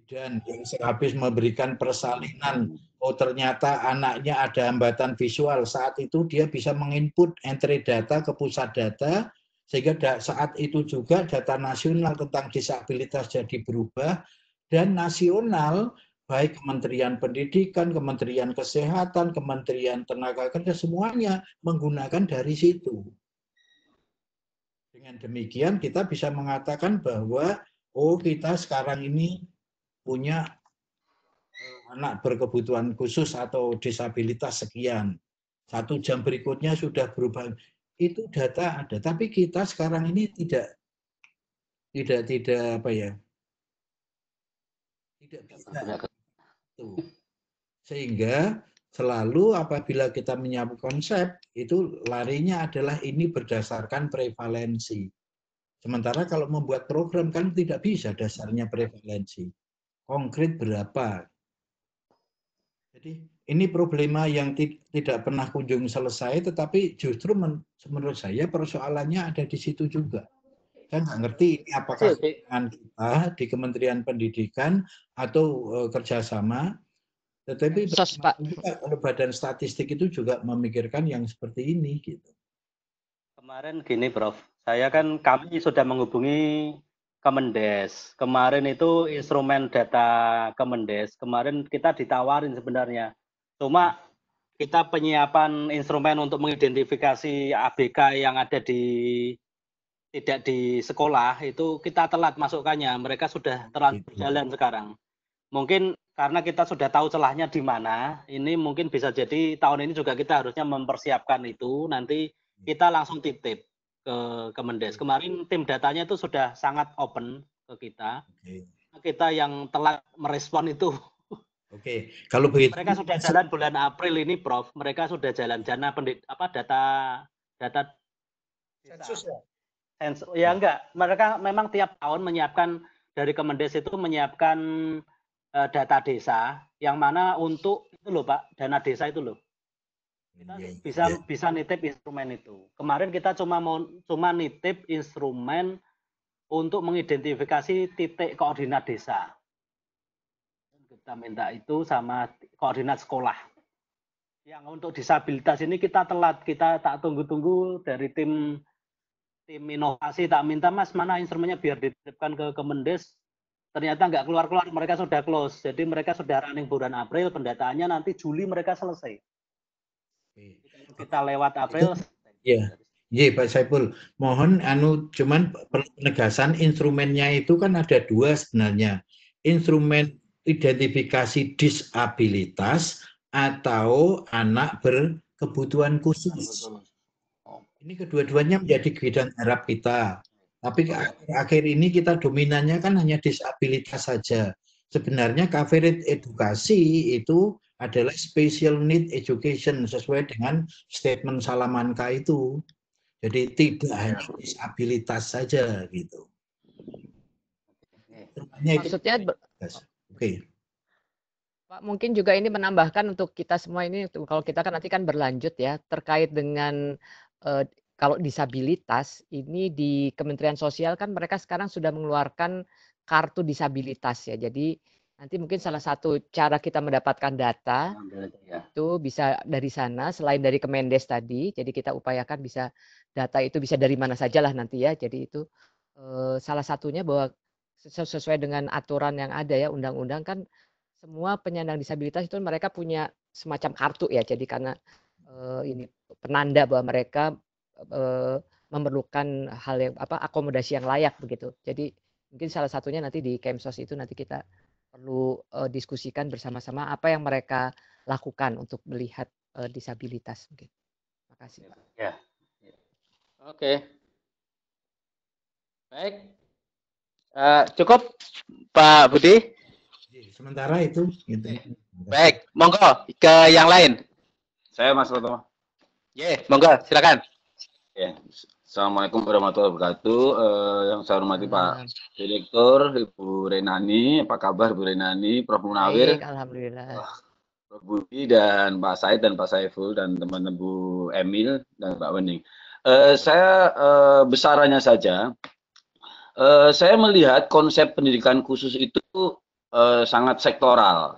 dan yang sehabis memberikan persalinan, oh ternyata anaknya ada hambatan visual, saat itu dia bisa menginput entry data ke pusat data, sehingga saat itu juga data nasional tentang disabilitas jadi berubah, dan nasional baik Kementerian Pendidikan, Kementerian Kesehatan, Kementerian Tenaga Kerja, semuanya menggunakan dari situ. Dengan demikian kita bisa mengatakan bahwa oh kita sekarang ini punya eh, anak berkebutuhan khusus atau disabilitas sekian. Satu jam berikutnya sudah berubah. Itu data ada, tapi kita sekarang ini tidak tidak tidak apa ya? Tidak bisa. Sehingga selalu apabila kita menyapu konsep itu larinya adalah ini berdasarkan prevalensi. Sementara kalau membuat program kan tidak bisa dasarnya prevalensi konkret berapa. Jadi ini problema yang tidak pernah kunjung selesai, tetapi justru men menurut saya persoalannya ada di situ juga. Saya nggak ngerti ini apakah dengan kita di Kementerian Pendidikan atau uh, kerjasama, tetapi kalau Badan Statistik itu juga memikirkan yang seperti ini gitu. Kemarin gini, Prof. Saya kan kami sudah menghubungi Kemendes. Kemarin itu instrumen data Kemendes. Kemarin kita ditawarin sebenarnya. Cuma kita penyiapan instrumen untuk mengidentifikasi ABK yang ada di tidak di sekolah itu kita telat masukkannya. Mereka sudah telat gitu. berjalan sekarang. Mungkin karena kita sudah tahu celahnya di mana, ini mungkin bisa jadi tahun ini juga kita harusnya mempersiapkan itu. Nanti kita langsung titip ke Kemendes. Kemarin tim datanya itu sudah sangat open ke kita. Okay. Kita yang telat merespon itu. Oke, okay. kalau begitu mereka sudah jalan bulan April ini, Prof. Mereka sudah jalan jana pendid apa data data sensus ya. Sensus. Ya, ya enggak, mereka memang tiap tahun menyiapkan dari Kemendes itu menyiapkan uh, data desa yang mana untuk itu loh Pak, dana desa itu loh kita iya, iya. bisa yeah. bisa nitip instrumen itu. Kemarin kita cuma mau cuma nitip instrumen untuk mengidentifikasi titik koordinat desa. Kita minta itu sama koordinat sekolah. Yang untuk disabilitas ini kita telat, kita tak tunggu-tunggu dari tim tim inovasi tak minta mas mana instrumennya biar dititipkan ke Kemendes ternyata nggak keluar-keluar mereka sudah close jadi mereka sudah running bulan April pendataannya nanti Juli mereka selesai kita lewat April. Iya. Iya Pak Saiful, mohon anu cuman penegasan instrumennya itu kan ada dua sebenarnya. Instrumen identifikasi disabilitas atau anak berkebutuhan khusus. Ini kedua-duanya menjadi bidang harap kita. Tapi akhir ini kita dominannya kan hanya disabilitas saja. Sebenarnya coverage edukasi itu adalah special need education sesuai dengan statement Salamanca itu. Jadi tidak iya. hanya disabilitas saja gitu. Maksudnya itu. Oke. Pak, mungkin juga ini menambahkan untuk kita semua ini kalau kita kan nanti kan berlanjut ya terkait dengan eh, kalau disabilitas ini di Kementerian Sosial kan mereka sekarang sudah mengeluarkan kartu disabilitas ya. Jadi Nanti mungkin salah satu cara kita mendapatkan data ya. itu bisa dari sana selain dari Kemendes tadi. Jadi kita upayakan bisa data itu bisa dari mana saja lah nanti ya. Jadi itu eh, salah satunya bahwa sesuai dengan aturan yang ada ya undang-undang kan semua penyandang disabilitas itu mereka punya semacam kartu ya. Jadi karena eh, ini penanda bahwa mereka eh, memerlukan hal yang apa akomodasi yang layak begitu. Jadi mungkin salah satunya nanti di Kemsos itu nanti kita perlu uh, diskusikan bersama-sama apa yang mereka lakukan untuk melihat uh, disabilitas. Mungkin. Terima kasih. Pak. Ya. ya. Oke. Okay. Baik. Uh, cukup Pak Budi. Iya, sementara itu. Gitu. Baik. Monggo ke yang lain. Saya Mas Roto. Ya, yeah, monggo silakan. Ya. Yeah. Assalamualaikum warahmatullahi wabarakatuh. Uh, yang saya hormati Pak Direktur, Ibu Renani, apa kabar Bu Renani, Prof Munawir? Baik, Alhamdulillah. Prof Budi dan Pak Said dan Pak Saiful dan teman-teman Bu Emil dan Pak Wening. Uh, saya uh, besarannya saja, uh, saya melihat konsep pendidikan khusus itu uh, sangat sektoral.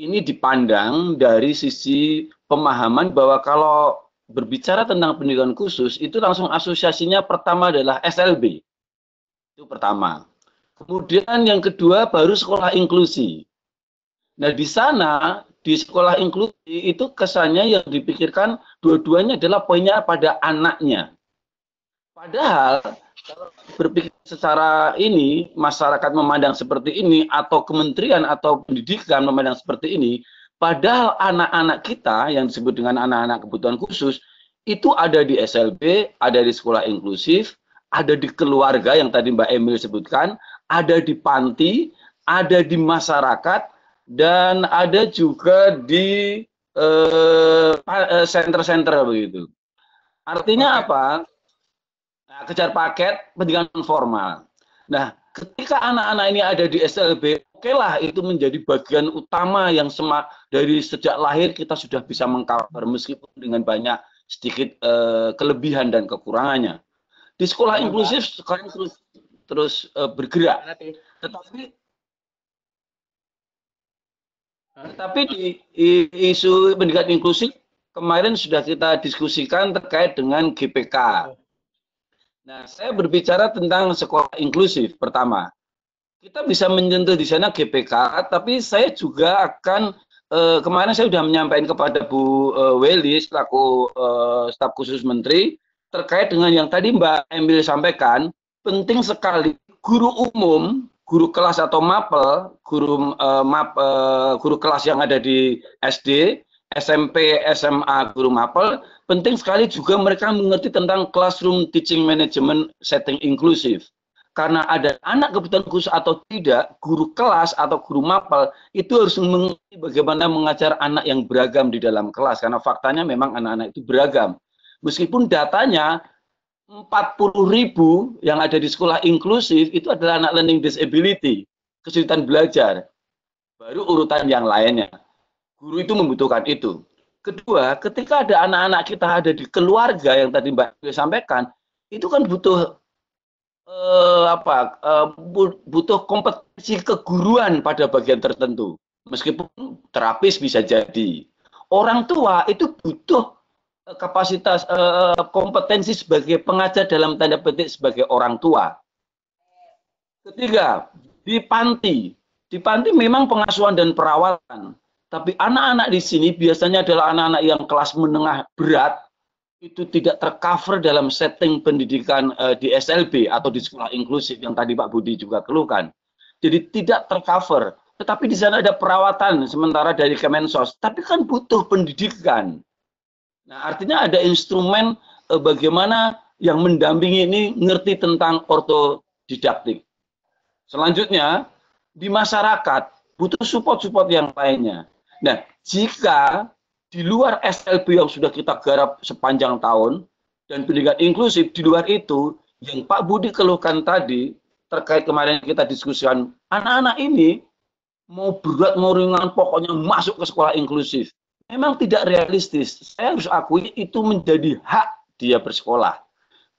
Ini dipandang dari sisi pemahaman bahwa kalau berbicara tentang pendidikan khusus itu langsung asosiasinya pertama adalah SLB. Itu pertama. Kemudian yang kedua baru sekolah inklusi. Nah, di sana di sekolah inklusi itu kesannya yang dipikirkan dua-duanya adalah poinnya pada anaknya. Padahal kalau berpikir secara ini masyarakat memandang seperti ini atau kementerian atau pendidikan memandang seperti ini Padahal anak-anak kita yang disebut dengan anak-anak kebutuhan khusus itu ada di SLB, ada di sekolah inklusif, ada di keluarga yang tadi Mbak Emil sebutkan, ada di panti, ada di masyarakat, dan ada juga di center-center eh, eh begitu. Artinya apa? Nah, kejar paket pendidikan formal. Nah, ketika anak-anak ini ada di SLB, okelah okay itu menjadi bagian utama yang semak dari sejak lahir kita sudah bisa mengcover meskipun dengan banyak sedikit uh, kelebihan dan kekurangannya. Di sekolah iya, inklusif sekarang terus terus uh, bergerak. Iya, tetapi tetapi di isu pendidikan inklusif kemarin sudah kita diskusikan terkait dengan GPK. Iya. Nah, saya berbicara tentang sekolah inklusif pertama. Kita bisa menyentuh di sana GPK, tapi saya juga akan eh, kemarin saya sudah menyampaikan kepada Bu eh, Weli selaku eh, staf khusus menteri terkait dengan yang tadi Mbak Emil sampaikan, penting sekali guru umum, guru kelas atau mapel, guru eh, map eh, guru kelas yang ada di SD, SMP, SMA, guru mapel Penting sekali juga mereka mengerti tentang classroom teaching management setting inklusif. Karena ada anak kebutuhan khusus atau tidak, guru kelas atau guru mapel itu harus mengerti bagaimana mengajar anak yang beragam di dalam kelas. Karena faktanya memang anak-anak itu beragam. Meskipun datanya 40 ribu yang ada di sekolah inklusif itu adalah anak learning disability, kesulitan belajar. Baru urutan yang lainnya. Guru itu membutuhkan itu. Kedua, ketika ada anak-anak kita ada di keluarga yang tadi Mbak Dewi sampaikan, itu kan butuh eh, apa? Eh, butuh kompetensi keguruan pada bagian tertentu. Meskipun terapis bisa jadi. Orang tua itu butuh eh, kapasitas eh, kompetensi sebagai pengajar dalam tanda petik sebagai orang tua. Ketiga, di panti. Di panti memang pengasuhan dan perawatan tapi anak-anak di sini biasanya adalah anak-anak yang kelas menengah berat itu tidak tercover dalam setting pendidikan uh, di SLB atau di sekolah inklusif yang tadi Pak Budi juga keluhkan. Jadi tidak tercover. Tetapi di sana ada perawatan sementara dari Kemensos. Tapi kan butuh pendidikan. Nah, artinya ada instrumen uh, bagaimana yang mendampingi ini ngerti tentang ortodidaktik. Selanjutnya, di masyarakat butuh support-support yang lainnya. Nah, jika di luar SLB yang sudah kita garap sepanjang tahun dan pendidikan inklusif di luar itu yang Pak Budi keluhkan tadi terkait kemarin kita diskusikan anak-anak ini mau berat mau ringan pokoknya masuk ke sekolah inklusif memang tidak realistis saya harus akui itu menjadi hak dia bersekolah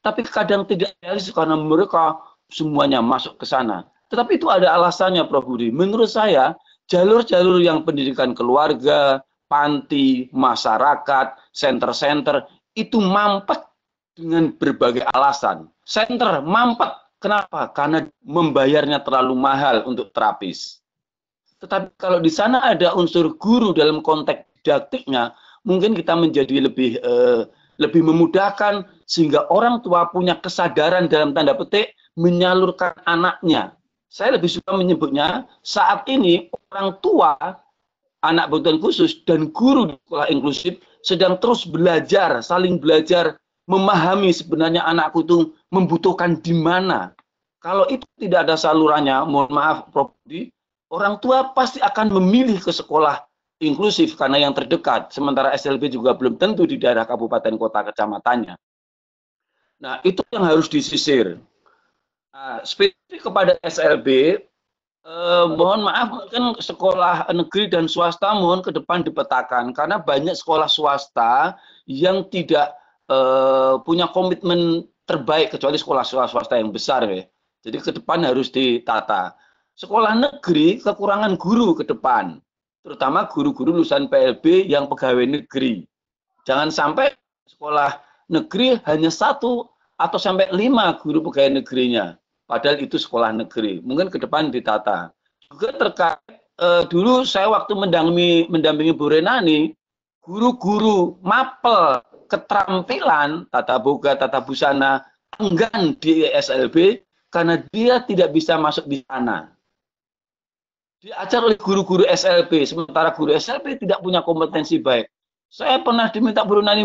tapi kadang tidak realistis karena mereka semuanya masuk ke sana tetapi itu ada alasannya Prof Budi menurut saya jalur-jalur yang pendidikan keluarga, panti, masyarakat, center-center itu mampet dengan berbagai alasan. Center mampet kenapa? Karena membayarnya terlalu mahal untuk terapis. Tetapi kalau di sana ada unsur guru dalam konteks didaktiknya, mungkin kita menjadi lebih eh, lebih memudahkan sehingga orang tua punya kesadaran dalam tanda petik menyalurkan anaknya saya lebih suka menyebutnya saat ini orang tua anak bantuan khusus dan guru di sekolah inklusif sedang terus belajar, saling belajar, memahami sebenarnya anakku itu membutuhkan di mana. Kalau itu tidak ada salurannya, mohon maaf Prof. di orang tua pasti akan memilih ke sekolah inklusif karena yang terdekat, sementara SLB juga belum tentu di daerah kabupaten kota kecamatannya. Nah, itu yang harus disisir. Nah, spesifik kepada SLB, eh, mohon maaf kan sekolah negeri dan swasta mohon ke depan dipetakan karena banyak sekolah swasta yang tidak eh, punya komitmen terbaik kecuali sekolah-sekolah swasta yang besar ya. Jadi ke depan harus ditata. Sekolah negeri kekurangan guru ke depan, terutama guru-guru lulusan PLB yang pegawai negeri. Jangan sampai sekolah negeri hanya satu atau sampai lima guru pegawai negerinya. Padahal itu sekolah negeri. Mungkin ke depan ditata. Juga terkait eh, dulu saya waktu mendampingi mendampingi Bu Renani, guru-guru mapel keterampilan tata boga, tata busana enggan di SLB karena dia tidak bisa masuk di sana. Diajar oleh guru-guru SLB, sementara guru SLB tidak punya kompetensi baik. Saya pernah diminta Bu Renani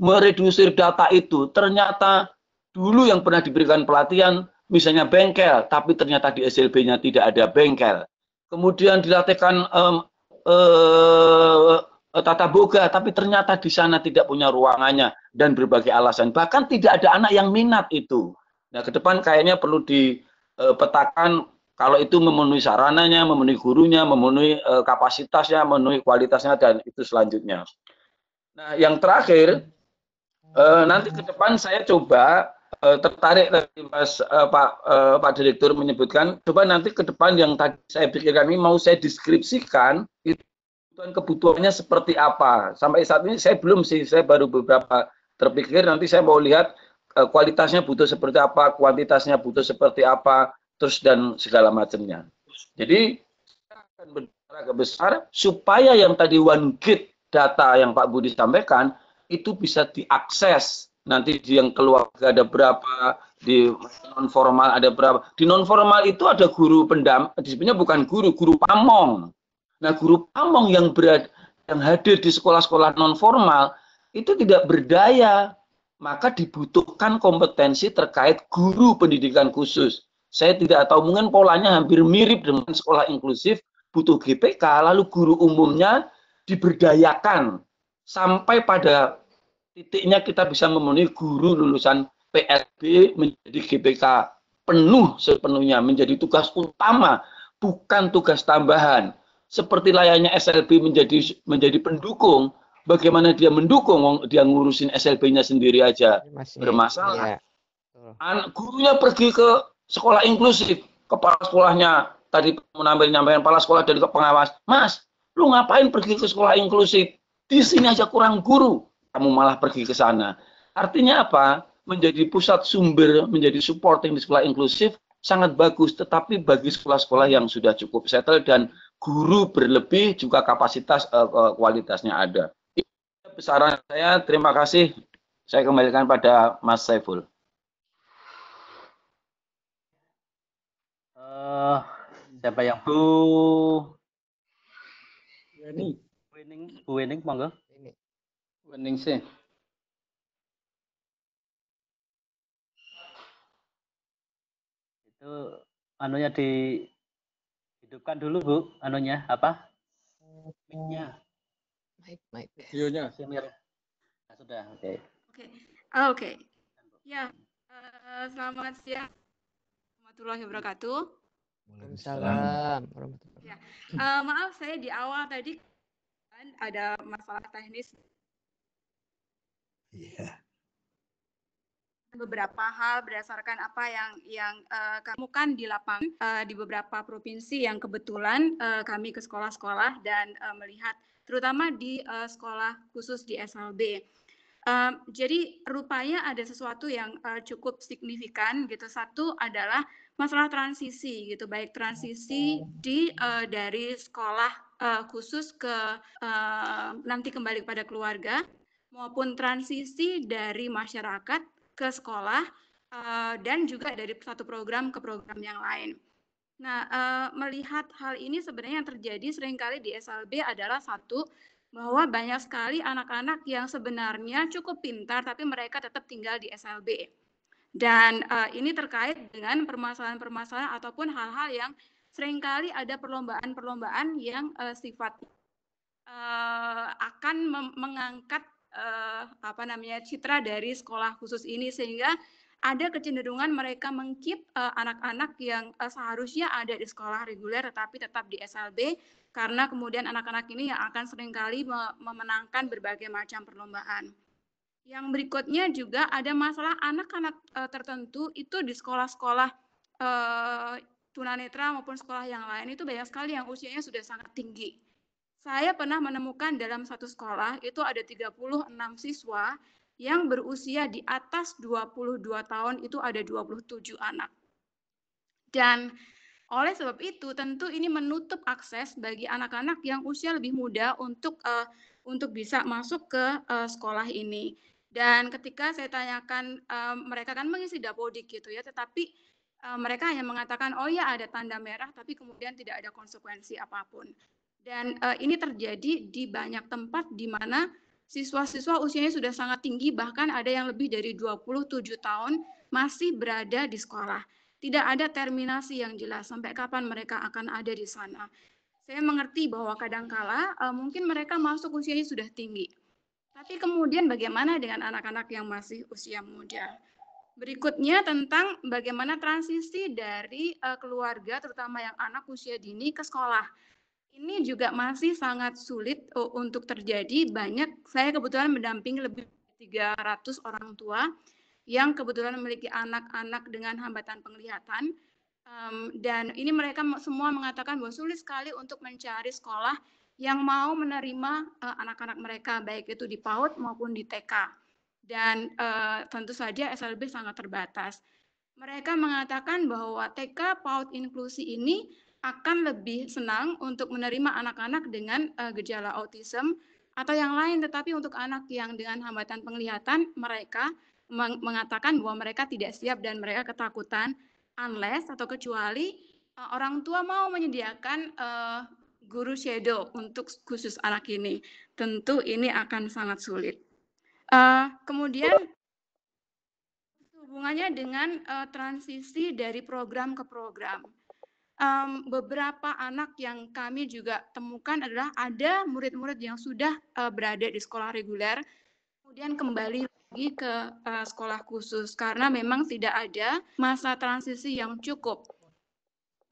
meredusir data itu. Ternyata dulu yang pernah diberikan pelatihan misalnya bengkel, tapi ternyata di SLB-nya tidak ada bengkel. Kemudian dilatihkan um, uh, tata boga, tapi ternyata di sana tidak punya ruangannya dan berbagai alasan. Bahkan tidak ada anak yang minat itu. Nah, ke depan kayaknya perlu dipetakan e, kalau itu memenuhi sarananya, memenuhi gurunya, memenuhi uh, kapasitasnya, memenuhi kualitasnya dan itu selanjutnya. Nah, yang terakhir uh, nanti ke depan saya coba Eh, tertarik tadi Mas uh, Pak uh, Pak Direktur menyebutkan coba nanti ke depan yang tadi saya pikirkan ini mau saya deskripsikan itu kebutuhannya seperti apa. Sampai saat ini saya belum sih, saya baru beberapa terpikir nanti saya mau lihat uh, kualitasnya butuh seperti apa, kuantitasnya butuh seperti apa, terus dan segala macamnya. Jadi akan bergerak besar supaya yang tadi one gate data yang Pak Budi sampaikan itu bisa diakses nanti di yang keluarga ada berapa, di non formal ada berapa. Di non formal itu ada guru pendam, disebutnya bukan guru, guru pamong. Nah, guru pamong yang berat yang hadir di sekolah-sekolah non formal itu tidak berdaya. Maka dibutuhkan kompetensi terkait guru pendidikan khusus. Saya tidak tahu mungkin polanya hampir mirip dengan sekolah inklusif, butuh GPK lalu guru umumnya diberdayakan sampai pada titiknya kita bisa memenuhi guru lulusan PSB menjadi GPK penuh sepenuhnya menjadi tugas utama bukan tugas tambahan seperti layaknya SLB menjadi menjadi pendukung bagaimana dia mendukung dia ngurusin SLB-nya sendiri aja iya, Masih, bermasalah ya. An gurunya pergi ke sekolah inklusif kepala sekolahnya tadi menambil nyampaikan kepala sekolah dari pengawas mas lu ngapain pergi ke sekolah inklusif di sini aja kurang guru kamu malah pergi ke sana. Artinya apa? Menjadi pusat sumber, menjadi supporting di sekolah inklusif sangat bagus, tetapi bagi sekolah-sekolah yang sudah cukup settle dan guru berlebih juga kapasitas uh, kualitasnya ada. besaran saya, terima kasih. Saya kembalikan pada Mas Saiful. Uh, siapa yang Bu Bu Wening, Bu Wening, monggo sih. Itu anunya dihidupkan dulu, Bu. Anunya apa? Mic-nya. Mic, mic. Videonya. Nah, sudah, oke. Okay. Oke. Okay. Oh, oke. Okay. Ya, uh, selamat siang. Warahmatullahi wabarakatuh. Waalaikumsalam. Ya. Uh, maaf saya di awal tadi kan ada masalah teknis Yeah. Beberapa hal berdasarkan apa yang yang uh, eh, kami kan di lapangan uh, di beberapa provinsi yang kebetulan uh, kami ke sekolah-sekolah dan uh, melihat terutama di uh, sekolah khusus di SLB. Um, jadi rupanya ada sesuatu yang uh, cukup signifikan gitu. Satu adalah masalah transisi gitu, baik transisi di uh, dari sekolah uh, khusus ke uh, nanti kembali kepada keluarga maupun transisi dari masyarakat ke sekolah uh, dan juga dari satu program ke program yang lain. Nah, uh, melihat hal ini sebenarnya yang terjadi seringkali di SLB adalah satu bahwa banyak sekali anak-anak yang sebenarnya cukup pintar tapi mereka tetap tinggal di SLB. Dan uh, ini terkait dengan permasalahan-permasalahan ataupun hal-hal yang seringkali ada perlombaan-perlombaan yang uh, sifatnya uh, akan mengangkat uh, apa namanya citra dari sekolah khusus ini sehingga ada kecenderungan mereka mengkip uh, eh, anak-anak yang uh, seharusnya ada di sekolah reguler tetapi tetap di SLB karena kemudian anak-anak ini yang akan seringkali memenangkan berbagai macam perlombaan. Yang berikutnya juga ada masalah anak-anak uh, tertentu itu di sekolah-sekolah uh, tunanetra maupun sekolah yang lain itu banyak sekali yang usianya sudah sangat tinggi saya pernah menemukan dalam satu sekolah itu ada 36 siswa yang berusia di atas 22 tahun itu ada 27 anak. Dan oleh sebab itu tentu ini menutup akses bagi anak-anak yang usia lebih muda untuk uh, untuk bisa masuk ke uh, sekolah ini. Dan ketika saya tanyakan uh, mereka kan mengisi dapodik gitu ya, tetapi uh, mereka hanya mengatakan oh ya ada tanda merah tapi kemudian tidak ada konsekuensi apapun. Dan uh, ini terjadi di banyak tempat di mana siswa-siswa usianya sudah sangat tinggi, bahkan ada yang lebih dari 27 tahun masih berada di sekolah. Tidak ada terminasi yang jelas sampai kapan mereka akan ada di sana. Saya mengerti bahwa kadangkala uh, mungkin mereka masuk usianya sudah tinggi. Tapi kemudian bagaimana dengan anak-anak yang masih usia muda? Berikutnya tentang bagaimana transisi dari uh, keluarga, terutama yang anak usia dini, ke sekolah ini juga masih sangat sulit uh, untuk terjadi. Banyak saya kebetulan mendampingi lebih 300 orang tua yang kebetulan memiliki anak-anak dengan hambatan penglihatan. Um, dan ini mereka semua mengatakan bahwa sulit sekali untuk mencari sekolah yang mau menerima e, anak-anak uh, mereka baik itu di PAUD maupun di TK. Dan uh, tentu saja SLB sangat terbatas. Mereka mengatakan bahwa TK PAUD inklusi ini akan lebih senang untuk menerima anak-anak dengan uh, gejala autism atau yang lain. Tetapi untuk anak yang dengan hambatan penglihatan, mereka meng mengatakan bahwa mereka tidak siap dan mereka ketakutan unless atau kecuali uh, orang tua mau menyediakan uh, guru shadow untuk khusus anak ini. Tentu ini akan sangat sulit. Uh, kemudian hubungannya dengan uh, transisi dari program ke program um, beberapa anak yang kami juga temukan adalah ada murid-murid yang sudah uh, berada di sekolah reguler, kemudian kembali lagi ke uh, sekolah khusus karena memang tidak ada masa transisi yang cukup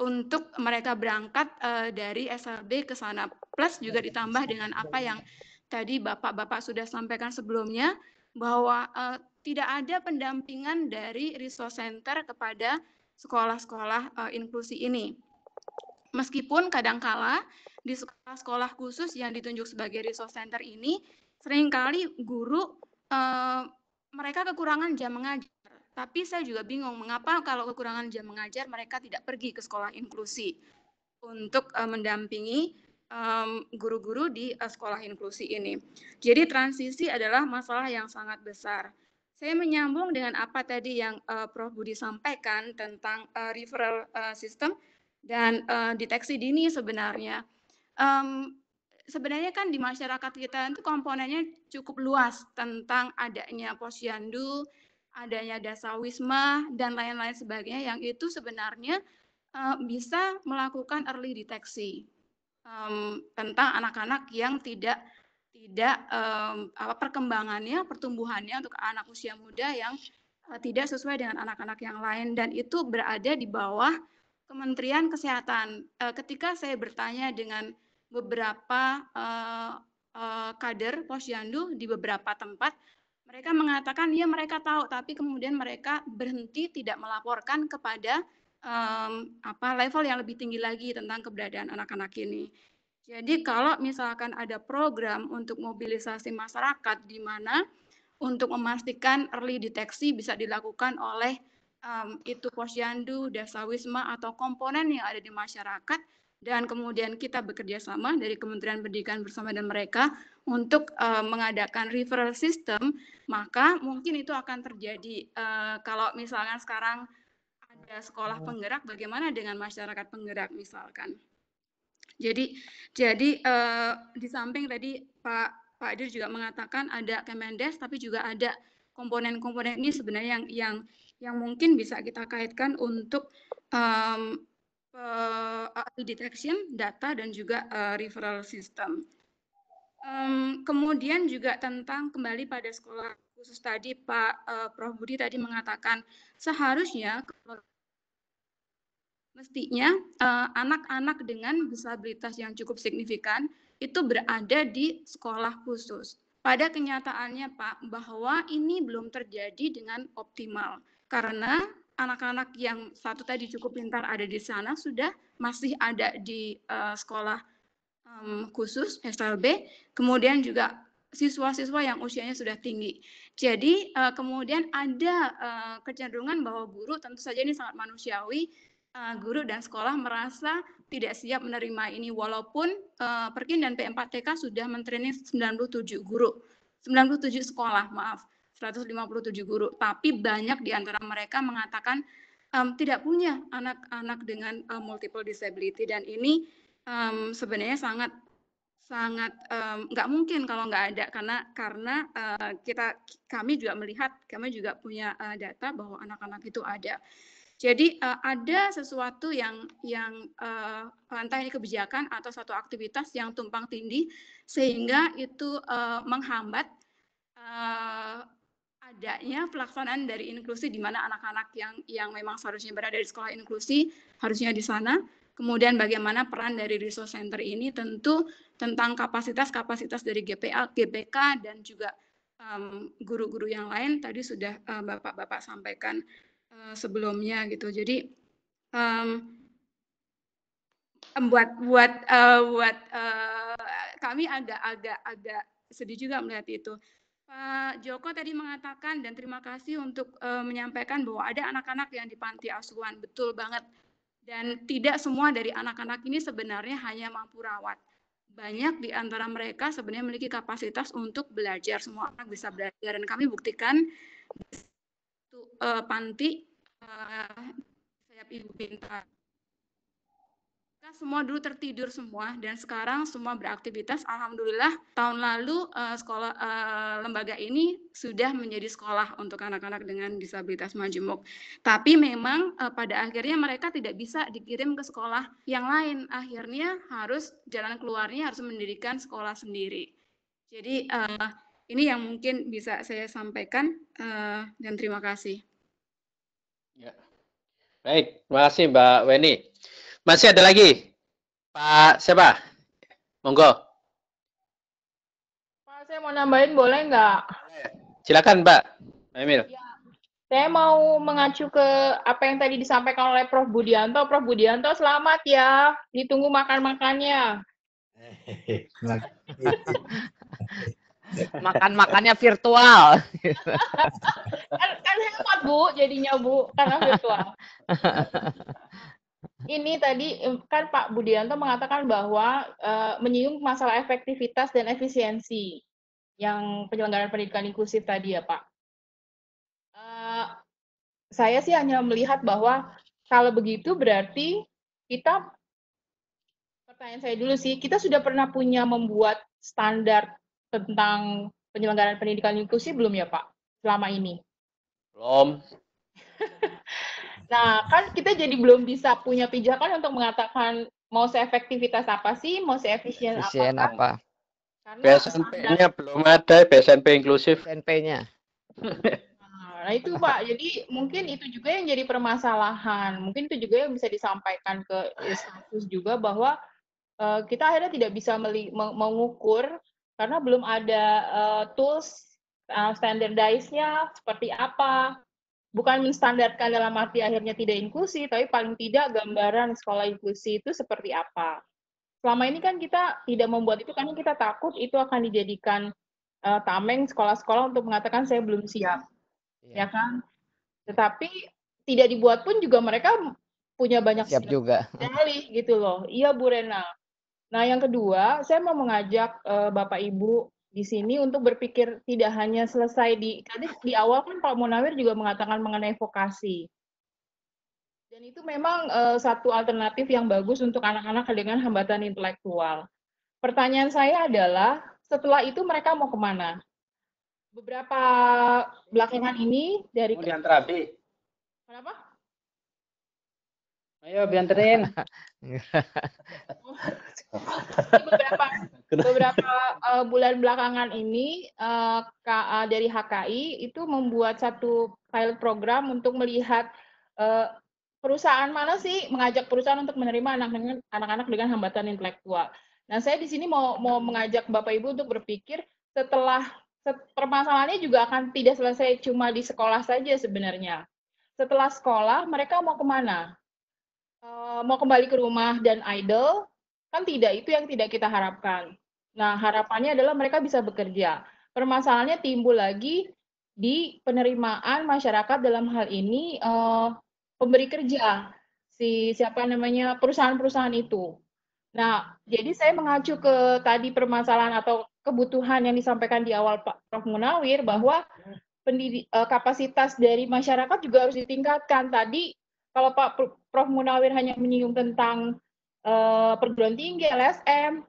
untuk mereka berangkat uh, dari SLB ke sana. Plus juga ditambah dengan apa yang tadi bapak-bapak sudah sampaikan sebelumnya bahwa uh, tidak ada pendampingan dari resource center kepada sekolah-sekolah uh, inklusi ini. Meskipun kadangkala di sekolah-sekolah khusus yang ditunjuk sebagai resource center ini, seringkali guru uh, mereka kekurangan jam mengajar. Tapi saya juga bingung mengapa kalau kekurangan jam mengajar mereka tidak pergi ke sekolah inklusi untuk eh, mendampingi guru-guru di sekolah inklusi ini. Jadi transisi adalah masalah yang sangat besar. Saya menyambung dengan apa tadi yang uh, Prof. Budi sampaikan tentang uh, referral uh, system dan uh, deteksi dini sebenarnya. Um, sebenarnya kan di masyarakat kita itu komponennya cukup luas tentang adanya posyandu, adanya dasawisma, dan lain-lain sebagainya yang itu sebenarnya uh, bisa melakukan early deteksi um, tentang anak-anak yang tidak tidak um, perkembangannya, pertumbuhannya untuk anak usia muda yang uh, tidak sesuai dengan anak-anak yang lain dan itu berada di bawah Kementerian Kesehatan. Uh, ketika saya bertanya dengan beberapa uh, uh, kader posyandu di beberapa tempat, mereka mengatakan ya mereka tahu, tapi kemudian mereka berhenti tidak melaporkan kepada um, apa level yang lebih tinggi lagi tentang keberadaan anak-anak ini. Jadi kalau misalkan ada program untuk mobilisasi masyarakat di mana untuk memastikan early deteksi bisa dilakukan oleh um, itu posyandu, dasawisma, atau komponen yang ada di masyarakat, dan kemudian kita bekerja sama dari Kementerian Pendidikan bersama dan mereka untuk uh, mengadakan referral system, maka mungkin itu akan terjadi uh, kalau misalkan sekarang ada sekolah oh. penggerak, bagaimana dengan masyarakat penggerak misalkan? Jadi jadi uh, di samping tadi Pak Pak Dir juga mengatakan ada Kemendes tapi juga ada komponen-komponen ini sebenarnya yang yang yang mungkin bisa kita kaitkan untuk um, uh, detection data dan juga uh, referral system. Um, kemudian juga tentang kembali pada sekolah khusus tadi Pak uh, Prof Budi tadi mengatakan seharusnya kalau mestinya eh, anak-anak dengan disabilitas yang cukup signifikan itu berada di sekolah khusus. Pada kenyataannya, Pak, bahwa ini belum terjadi dengan optimal karena anak-anak yang satu tadi cukup pintar ada di sana sudah masih ada di uh, sekolah um, khusus SLB, kemudian juga siswa-siswa yang usianya sudah tinggi. Jadi uh, kemudian ada uh, kecenderungan bahwa guru tentu saja ini sangat manusiawi Eh, guru dan sekolah merasa tidak siap menerima ini walaupun uh, Perkin dan P4TK sudah mentraining 97 guru, 97 sekolah, maaf, 157 guru, tapi banyak di antara mereka mengatakan um, tidak punya anak-anak dengan uh, multiple disability dan ini um, sebenarnya sangat sangat nggak um, mungkin kalau nggak ada karena karena uh, kita kami juga melihat kami juga punya uh, data bahwa anak-anak itu ada jadi uh, ada sesuatu yang yang uh, eh, entah ini kebijakan atau satu aktivitas yang tumpang tindih sehingga itu uh, menghambat uh, adanya pelaksanaan dari inklusi di mana anak-anak yang yang memang seharusnya berada di sekolah inklusi harusnya di sana. Kemudian bagaimana peran dari resource center ini tentu tentang kapasitas-kapasitas dari GPA, GBK dan juga guru-guru um, yang lain tadi sudah bapak-bapak uh, Bapak -Bapak sampaikan. Eh, sebelumnya gitu. Jadi um, buat buat uh, buat uh, kami agak agak agak sedih juga melihat itu. Pak Joko tadi mengatakan dan terima kasih untuk uh, menyampaikan bahwa ada anak-anak yang di panti asuhan betul banget dan tidak semua dari anak-anak ini sebenarnya hanya mampu rawat. Banyak di antara mereka sebenarnya memiliki kapasitas untuk belajar. Semua anak bisa belajar dan kami buktikan satu uh, eh, panti uh, sayap ibu bintang. Kita semua dulu tertidur semua dan sekarang semua beraktivitas. Alhamdulillah tahun lalu uh, sekolah uh, lembaga ini sudah menjadi sekolah untuk anak-anak dengan disabilitas majemuk. Tapi memang uh, pada akhirnya mereka tidak bisa dikirim ke sekolah yang lain. Akhirnya harus jalan keluarnya harus mendirikan sekolah sendiri. Jadi uh, ini yang mungkin bisa saya sampaikan uh, dan terima kasih. Ya. Baik, terima kasih Mbak Weni. Masih ada lagi? Pak siapa? Monggo. Pak, saya mau nambahin boleh nggak? Silakan Mbak Emil. Ya. Saya mau mengacu ke apa yang tadi disampaikan oleh Prof. Budianto. Prof. Budianto, selamat ya. Ditunggu makan-makannya. Eh, (laughs) (laughs) makan makannya virtual kan, kan hemat bu jadinya bu karena virtual ini tadi kan Pak Budianto mengatakan bahwa e, menyinggung masalah efektivitas dan efisiensi yang penyelenggaraan pendidikan inklusif tadi ya Pak. e, saya sih hanya melihat bahwa kalau begitu berarti kita pertanyaan saya dulu sih kita sudah pernah punya membuat standar tentang penyelenggaraan pendidikan inklusi belum ya Pak selama ini? Belum. (laughs) nah kan kita jadi belum bisa punya pijakan untuk mengatakan mau seefektivitas apa sih, mau seefisien apa? Efisien kan? apa? Karena BSNP-nya belum ada, BSNP inklusif. BSNP-nya. Nah, nah itu Pak, jadi mungkin itu juga yang jadi permasalahan. Mungkin itu juga yang bisa disampaikan ke status juga bahwa uh, kita akhirnya tidak bisa mengukur karena belum ada uh, tools uh, eh, standardize nya seperti apa. Bukan menstandarkan dalam arti akhirnya tidak inklusi, tapi paling tidak gambaran sekolah inklusi itu seperti apa. Selama ini kan kita tidak membuat itu karena kita takut itu akan dijadikan uh, tameng sekolah-sekolah untuk mengatakan saya belum siap. Ya, ya kan? Tetapi tidak dibuat pun juga mereka punya banyak siap juga. Sekali gitu loh. Iya Bu Renal. Nah, yang kedua, saya mau mengajak uh, Bapak Ibu di sini untuk berpikir tidak hanya selesai di tadi di awal kan Pak Munawir juga mengatakan mengenai vokasi. Dan itu memang uh, satu alternatif yang bagus untuk anak-anak dengan hambatan intelektual. Pertanyaan saya adalah, setelah itu mereka mau kemana? Beberapa belakangan ini dari... kemudian terapi. Kenapa? Ayo, bianterin. (laughs) beberapa beberapa uh, bulan belakangan ini uh, eh, KA dari HKI itu membuat satu pilot program untuk melihat uh, perusahaan mana sih mengajak perusahaan untuk menerima anak-anak dengan hambatan intelektual. Nah, saya di sini mau mau mengajak Bapak Ibu untuk berpikir setelah permasalahannya juga akan tidak selesai cuma di sekolah saja sebenarnya. Setelah sekolah, mereka mau kemana? mau kembali ke rumah dan idle, Kan tidak itu yang tidak kita harapkan. Nah, harapannya adalah mereka bisa bekerja. Permasalahannya timbul lagi di penerimaan masyarakat dalam hal ini uh, pemberi kerja si siapa namanya perusahaan-perusahaan itu. Nah, jadi saya mengacu ke tadi permasalahan atau kebutuhan yang disampaikan di awal Pak Prof Munawir bahwa pendidik, uh, eh, kapasitas dari masyarakat juga harus ditingkatkan. Tadi kalau Pak Prof Munawir hanya menyinggung tentang uh, perguruan tinggi, LSM,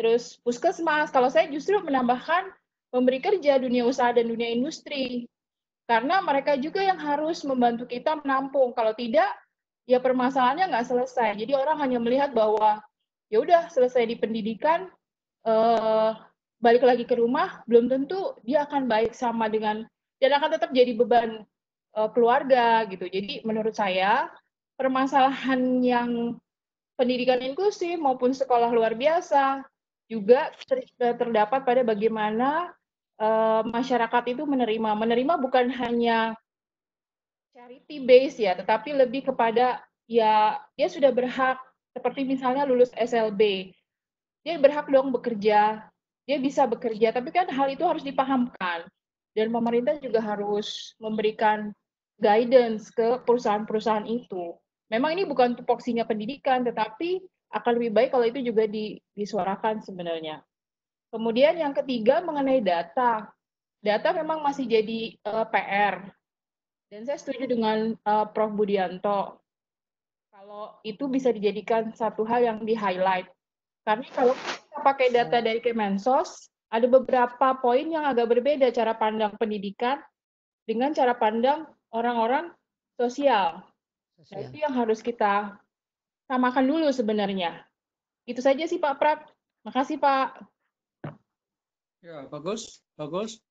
terus puskesmas. Kalau saya justru menambahkan memberi kerja dunia usaha dan dunia industri. Karena mereka juga yang harus membantu kita menampung. Kalau tidak, ya permasalahannya nggak selesai. Jadi orang hanya melihat bahwa ya udah selesai di pendidikan, uh, balik lagi ke rumah, belum tentu dia akan baik sama dengan dan akan tetap jadi beban eh, keluarga gitu. Jadi menurut saya permasalahan yang pendidikan inklusif maupun sekolah luar biasa juga terdapat pada bagaimana uh, masyarakat itu menerima. Menerima bukan hanya charity base ya, tetapi lebih kepada ya dia sudah berhak seperti misalnya lulus SLB. Dia berhak dong bekerja, dia bisa bekerja, tapi kan hal itu harus dipahamkan. Dan pemerintah juga harus memberikan guidance ke perusahaan-perusahaan itu. Memang ini bukan tupoksinya pendidikan, tetapi akan lebih baik kalau itu juga disuarakan sebenarnya. Kemudian yang ketiga mengenai data. Data memang masih jadi uh, eh, PR. Dan saya setuju dengan uh, Prof. Budianto. Kalau itu bisa dijadikan satu hal yang di-highlight. Karena kalau kita pakai data dari Kemensos, ada beberapa poin yang agak berbeda cara pandang pendidikan dengan cara pandang orang-orang sosial. Nah, ya. itu yang harus kita samakan dulu sebenarnya. Itu saja sih Pak Prak. Makasih Pak. Ya, bagus, bagus.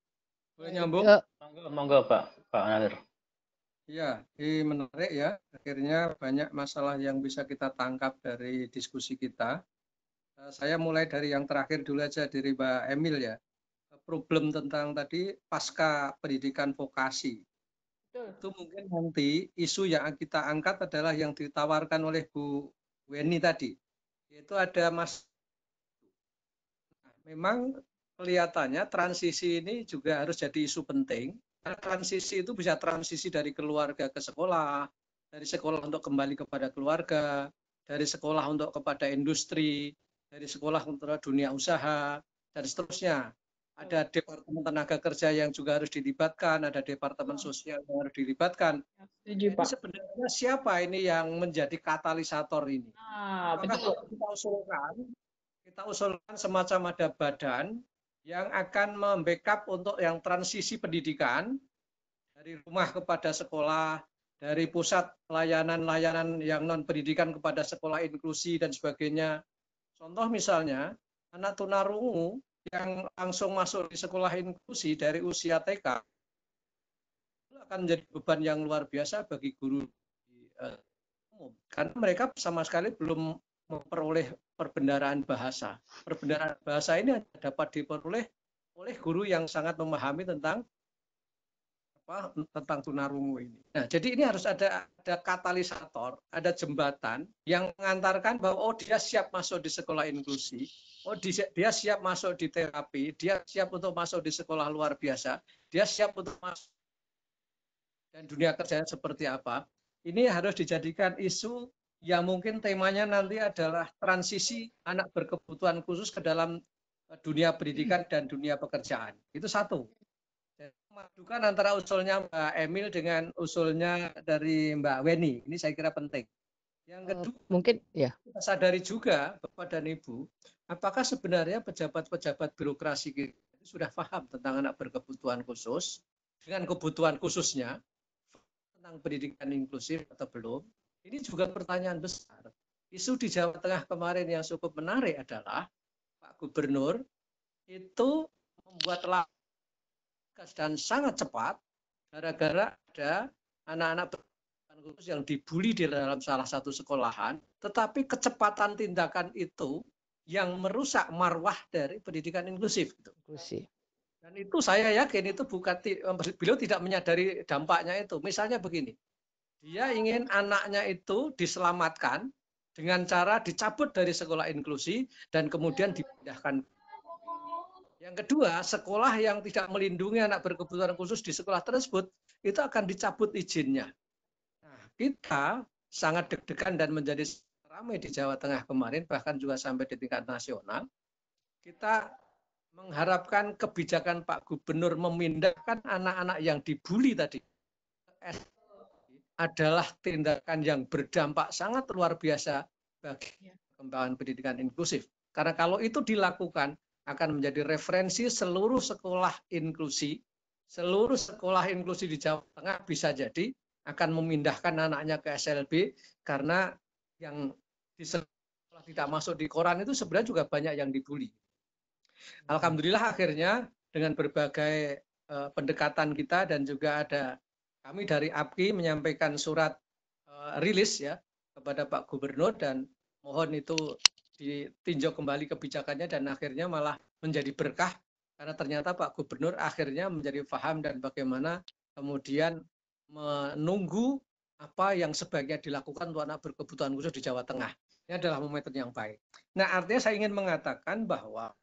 Boleh eh, nyambung? Ya. Monggo, monggo Pak, Pak Nader. Ya, ini menarik ya. Akhirnya banyak masalah yang bisa kita tangkap dari diskusi kita. Eh, saya mulai dari yang terakhir dulu aja dari Mbak Emil ya. Problem tentang tadi pasca pendidikan vokasi itu mungkin nanti isu yang kita angkat adalah yang ditawarkan oleh Bu Weni tadi yaitu ada mas memang kelihatannya transisi ini juga harus jadi isu penting transisi itu bisa transisi dari keluarga ke sekolah dari sekolah untuk kembali kepada keluarga dari sekolah untuk kepada industri dari sekolah untuk dunia usaha dan seterusnya ada iya. departemen tenaga kerja yang juga harus dilibatkan, ada departemen iya. sosial yang harus dilibatkan. Iya, setuju, Pak. Ini sebenarnya siapa ini yang menjadi katalisator ini? Ah, betul. Kita usulkan, kita usulkan semacam ada badan yang akan membackup untuk yang transisi pendidikan dari rumah kepada sekolah, dari pusat layanan-layanan yang non pendidikan kepada sekolah inklusi dan sebagainya. Contoh misalnya, anak tunarungu yang langsung masuk di sekolah inklusi dari usia TK itu akan menjadi beban yang luar biasa bagi guru di eh, umum karena mereka sama sekali belum memperoleh perbendaraan bahasa. Perbendaraan bahasa ini dapat diperoleh oleh guru yang sangat memahami tentang apa tentang tunarungu ini. Nah, jadi ini harus ada ada katalisator, ada jembatan yang mengantarkan bahwa oh dia siap masuk di sekolah inklusi, oh dia siap masuk di terapi, dia siap untuk masuk di sekolah luar biasa, dia siap untuk masuk dan dunia kerja seperti apa. Ini harus dijadikan isu yang mungkin temanya nanti adalah transisi anak berkebutuhan khusus ke dalam eh, dunia pendidikan dan dunia pekerjaan. Itu satu. Memadukan antara usulnya Mbak Emil dengan usulnya dari Mbak Weni. Ini saya kira penting. Yang kedua, mungkin ya. Kita sadari juga Bapak dan Ibu apakah sebenarnya pejabat-pejabat birokrasi kita sudah paham tentang anak berkebutuhan khusus dengan kebutuhan khususnya tentang pendidikan inklusif atau belum? Ini juga pertanyaan besar. Isu di Jawa Tengah kemarin yang cukup menarik adalah Pak Gubernur itu membuat langkah dan sangat cepat gara-gara ada anak-anak khusus yang dibully di dalam salah satu sekolahan, tetapi kecepatan tindakan itu yang merusak marwah dari pendidikan gitu. inklusif. Dan itu saya yakin itu bukan beliau tidak menyadari dampaknya itu. Misalnya begini, dia ingin anaknya itu diselamatkan dengan cara dicabut dari sekolah inklusi dan kemudian dipindahkan. Yang kedua, sekolah yang tidak melindungi anak berkebutuhan khusus di sekolah tersebut itu akan dicabut izinnya. Nah, kita sangat deg-degan dan menjadi ramai di Jawa Tengah kemarin, bahkan juga sampai di tingkat nasional, kita mengharapkan kebijakan Pak Gubernur memindahkan anak-anak yang dibully tadi adalah tindakan yang berdampak sangat luar biasa bagi ya. perkembangan pendidikan inklusif. Karena kalau itu dilakukan akan menjadi referensi seluruh sekolah inklusi, seluruh sekolah inklusi di Jawa Tengah bisa jadi akan memindahkan anaknya ke SLB karena yang setelah tidak masuk di koran itu sebenarnya juga banyak yang dibully. Hmm. Alhamdulillah akhirnya dengan berbagai uh, pendekatan kita dan juga ada kami dari APKI menyampaikan surat uh, rilis ya kepada Pak Gubernur dan mohon itu ditinjau kembali kebijakannya dan akhirnya malah menjadi berkah karena ternyata Pak Gubernur akhirnya menjadi paham dan bagaimana kemudian menunggu apa yang sebaiknya dilakukan untuk anak berkebutuhan khusus di Jawa Tengah. Ini adalah momentum yang baik. Nah, artinya saya ingin mengatakan bahwa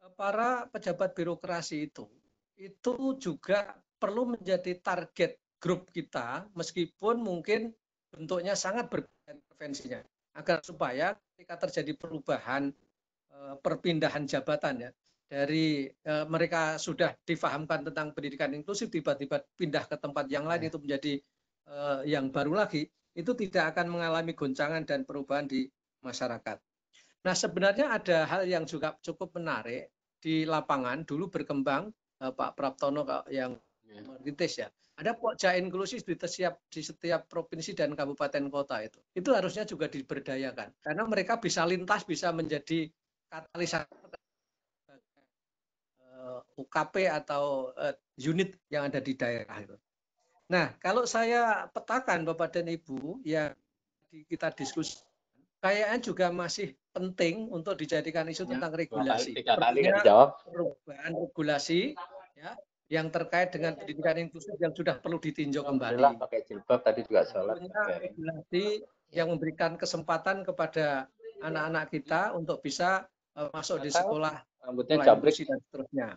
eh, para pejabat birokrasi itu itu juga perlu menjadi target grup kita meskipun mungkin bentuknya sangat berbeda agar supaya ketika terjadi perubahan eh, perpindahan jabatan ya dari e, mereka sudah difahamkan tentang pendidikan inklusif tiba-tiba pindah ke tempat yang lain ya. itu menjadi e, yang baru lagi itu tidak akan mengalami goncangan dan perubahan di masyarakat. Nah, sebenarnya ada hal yang juga cukup menarik di lapangan dulu berkembang eh, Pak Praptono yang ya. merintis ya. Ada pokja inklusi di setiap di setiap provinsi dan kabupaten kota itu. Itu harusnya juga diberdayakan karena mereka bisa lintas bisa menjadi katalisator eh, UKP atau eh, unit yang ada di daerah itu. Nah, kalau saya petakan Bapak dan Ibu yang kita diskusi kayaknya juga masih penting untuk dijadikan isu ya, tentang regulasi. kali kan Perubahan regulasi ya, yang terkait dengan pendidikan inklusif yang sudah perlu ditinjau kembali. pakai jilbab tadi juga Regulasi yang memberikan kesempatan kepada anak-anak kita untuk bisa uh, masuk di sekolah, rambutnya jabrik dan seterusnya.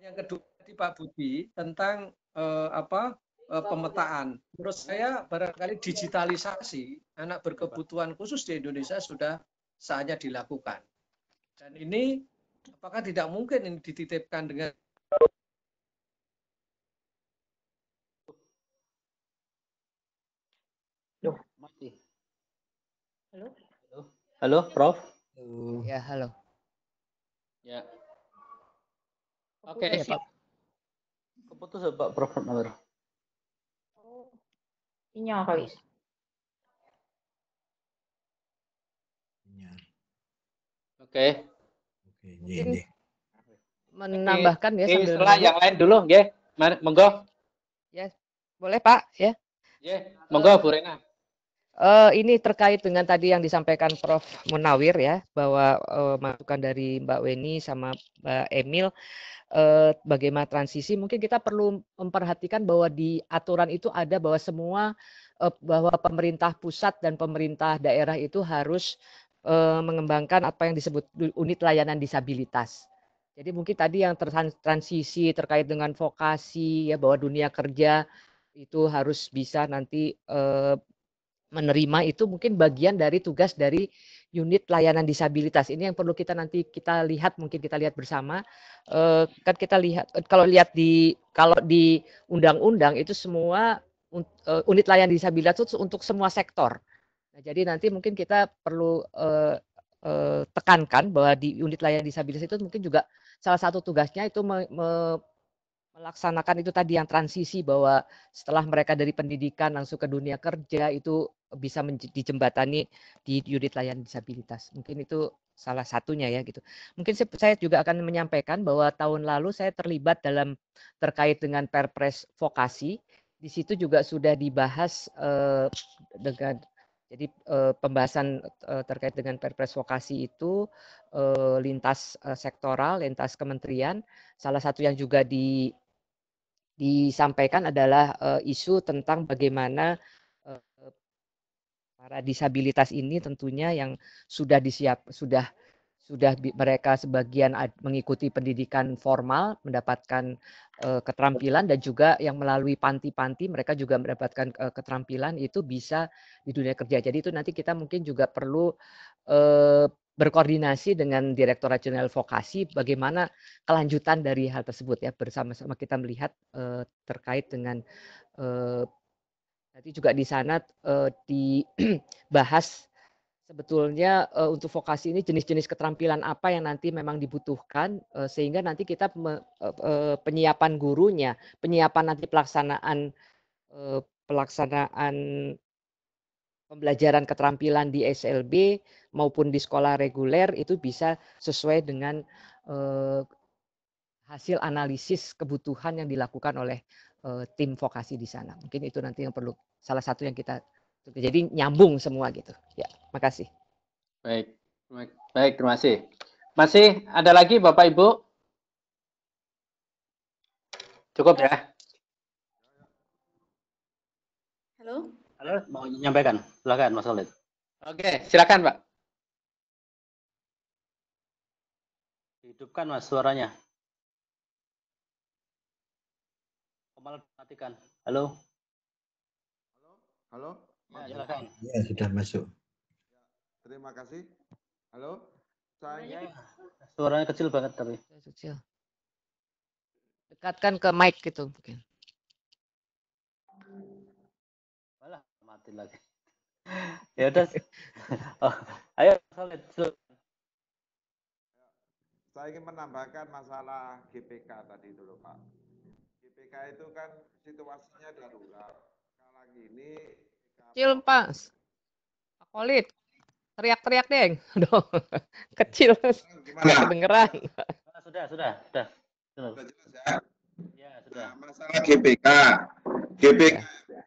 Yang kedua tadi Pak Budi tentang uh, apa Eh, pemetaan. Menurut saya barangkali digitalisasi anak berkebutuhan khusus di Indonesia sudah saatnya dilakukan. Dan ini apakah tidak mungkin ini dititipkan dengan mati. Halo? Halo, Prof. Ya, halo. Ya. Oke, okay. Iya, Keputusan Pak Prof. Nomor. Sinyal kali. Sinyal. Gitu. Iya. Oke. Okay. Oke, okay, iya, ini. Iya. Menambahkan ini, ya sambil Setelah setelah yang lain dulu, nggih. Ya. Monggo. Ya, yes. boleh Pak, ya. Yeah. Ya, yeah. monggo Bu Rena. Uh, ini terkait dengan tadi yang disampaikan Prof. Munawir ya bahwa uh, masukan dari Mbak Weni sama Mbak Emil uh, bagaimana transisi mungkin kita perlu memperhatikan bahwa di aturan itu ada bahwa semua uh, bahwa pemerintah pusat dan pemerintah daerah itu harus uh, mengembangkan apa yang disebut unit layanan disabilitas. Jadi mungkin tadi yang transisi terkait dengan vokasi ya bahwa dunia kerja itu harus bisa nanti uh, menerima itu mungkin bagian dari tugas dari unit layanan disabilitas ini yang perlu kita nanti kita lihat mungkin kita lihat bersama eh, kan kita lihat eh, kalau lihat di kalau di undang-undang itu semua eh, unit layanan disabilitas itu untuk semua sektor nah, jadi nanti mungkin kita perlu eh, eh, tekankan bahwa di unit layanan disabilitas itu mungkin juga salah satu tugasnya itu me, me, melaksanakan itu tadi yang transisi bahwa setelah mereka dari pendidikan langsung ke dunia kerja itu bisa dijembatani di unit layanan disabilitas. Mungkin itu salah satunya ya gitu. Mungkin saya juga akan menyampaikan bahwa tahun lalu saya terlibat dalam terkait dengan Perpres vokasi. Di situ juga sudah dibahas eh, dengan jadi eh, pembahasan eh, terkait dengan Perpres vokasi itu eh, lintas eh, sektoral, lintas kementerian. Salah satu yang juga di disampaikan adalah eh, isu tentang bagaimana eh, para disabilitas ini tentunya yang sudah disiap sudah sudah mereka sebagian mengikuti pendidikan formal mendapatkan uh, keterampilan dan juga yang melalui panti-panti mereka juga mendapatkan uh, keterampilan itu bisa di dunia kerja. Jadi itu nanti kita mungkin juga perlu uh, berkoordinasi dengan Direktorat Jenderal Vokasi bagaimana kelanjutan dari hal tersebut ya bersama-sama kita melihat terkait dengan Nanti juga di sana eh, dibahas sebetulnya eh, untuk vokasi ini jenis-jenis keterampilan apa yang nanti memang dibutuhkan eh, sehingga nanti kita me, eh, eh penyiapan gurunya, penyiapan nanti pelaksanaan eh, pelaksanaan pembelajaran keterampilan di SLB maupun di sekolah reguler itu bisa sesuai dengan eh, hasil analisis kebutuhan yang dilakukan oleh Eh, tim vokasi di sana. Mungkin itu nanti yang perlu salah satu yang kita jadi nyambung semua gitu. Ya, makasih. Baik, baik, baik terima kasih. Masih ada lagi Bapak Ibu? Cukup ya. Halo. Halo, mau menyampaikan. Silakan Mas Khalid. Oke, silakan Pak. Hidupkan Mas suaranya. Akmal perhatikan. Halo. Halo. Halo. Ya, silakan. Ya, sudah masuk. Ya, terima kasih. Halo. Saya suaranya kecil banget tapi. Kecil. Dekatkan ke mic gitu mungkin. Malah mati lagi. (laughs) ya udah. oh, ayo solid. Saya ingin menambahkan masalah GPK tadi dulu Pak. PK itu kan situasinya darurat. Kalau ini, kecil pas, Pak Kolit. Teriak-teriak, Deng. (laughs) Aduh, kecil. Gimana? Kedengeran. Ah, sudah, sudah, sudah. Sudah, sudah jelas ya? Ya, sudah. Nah, masalah GPK. GPK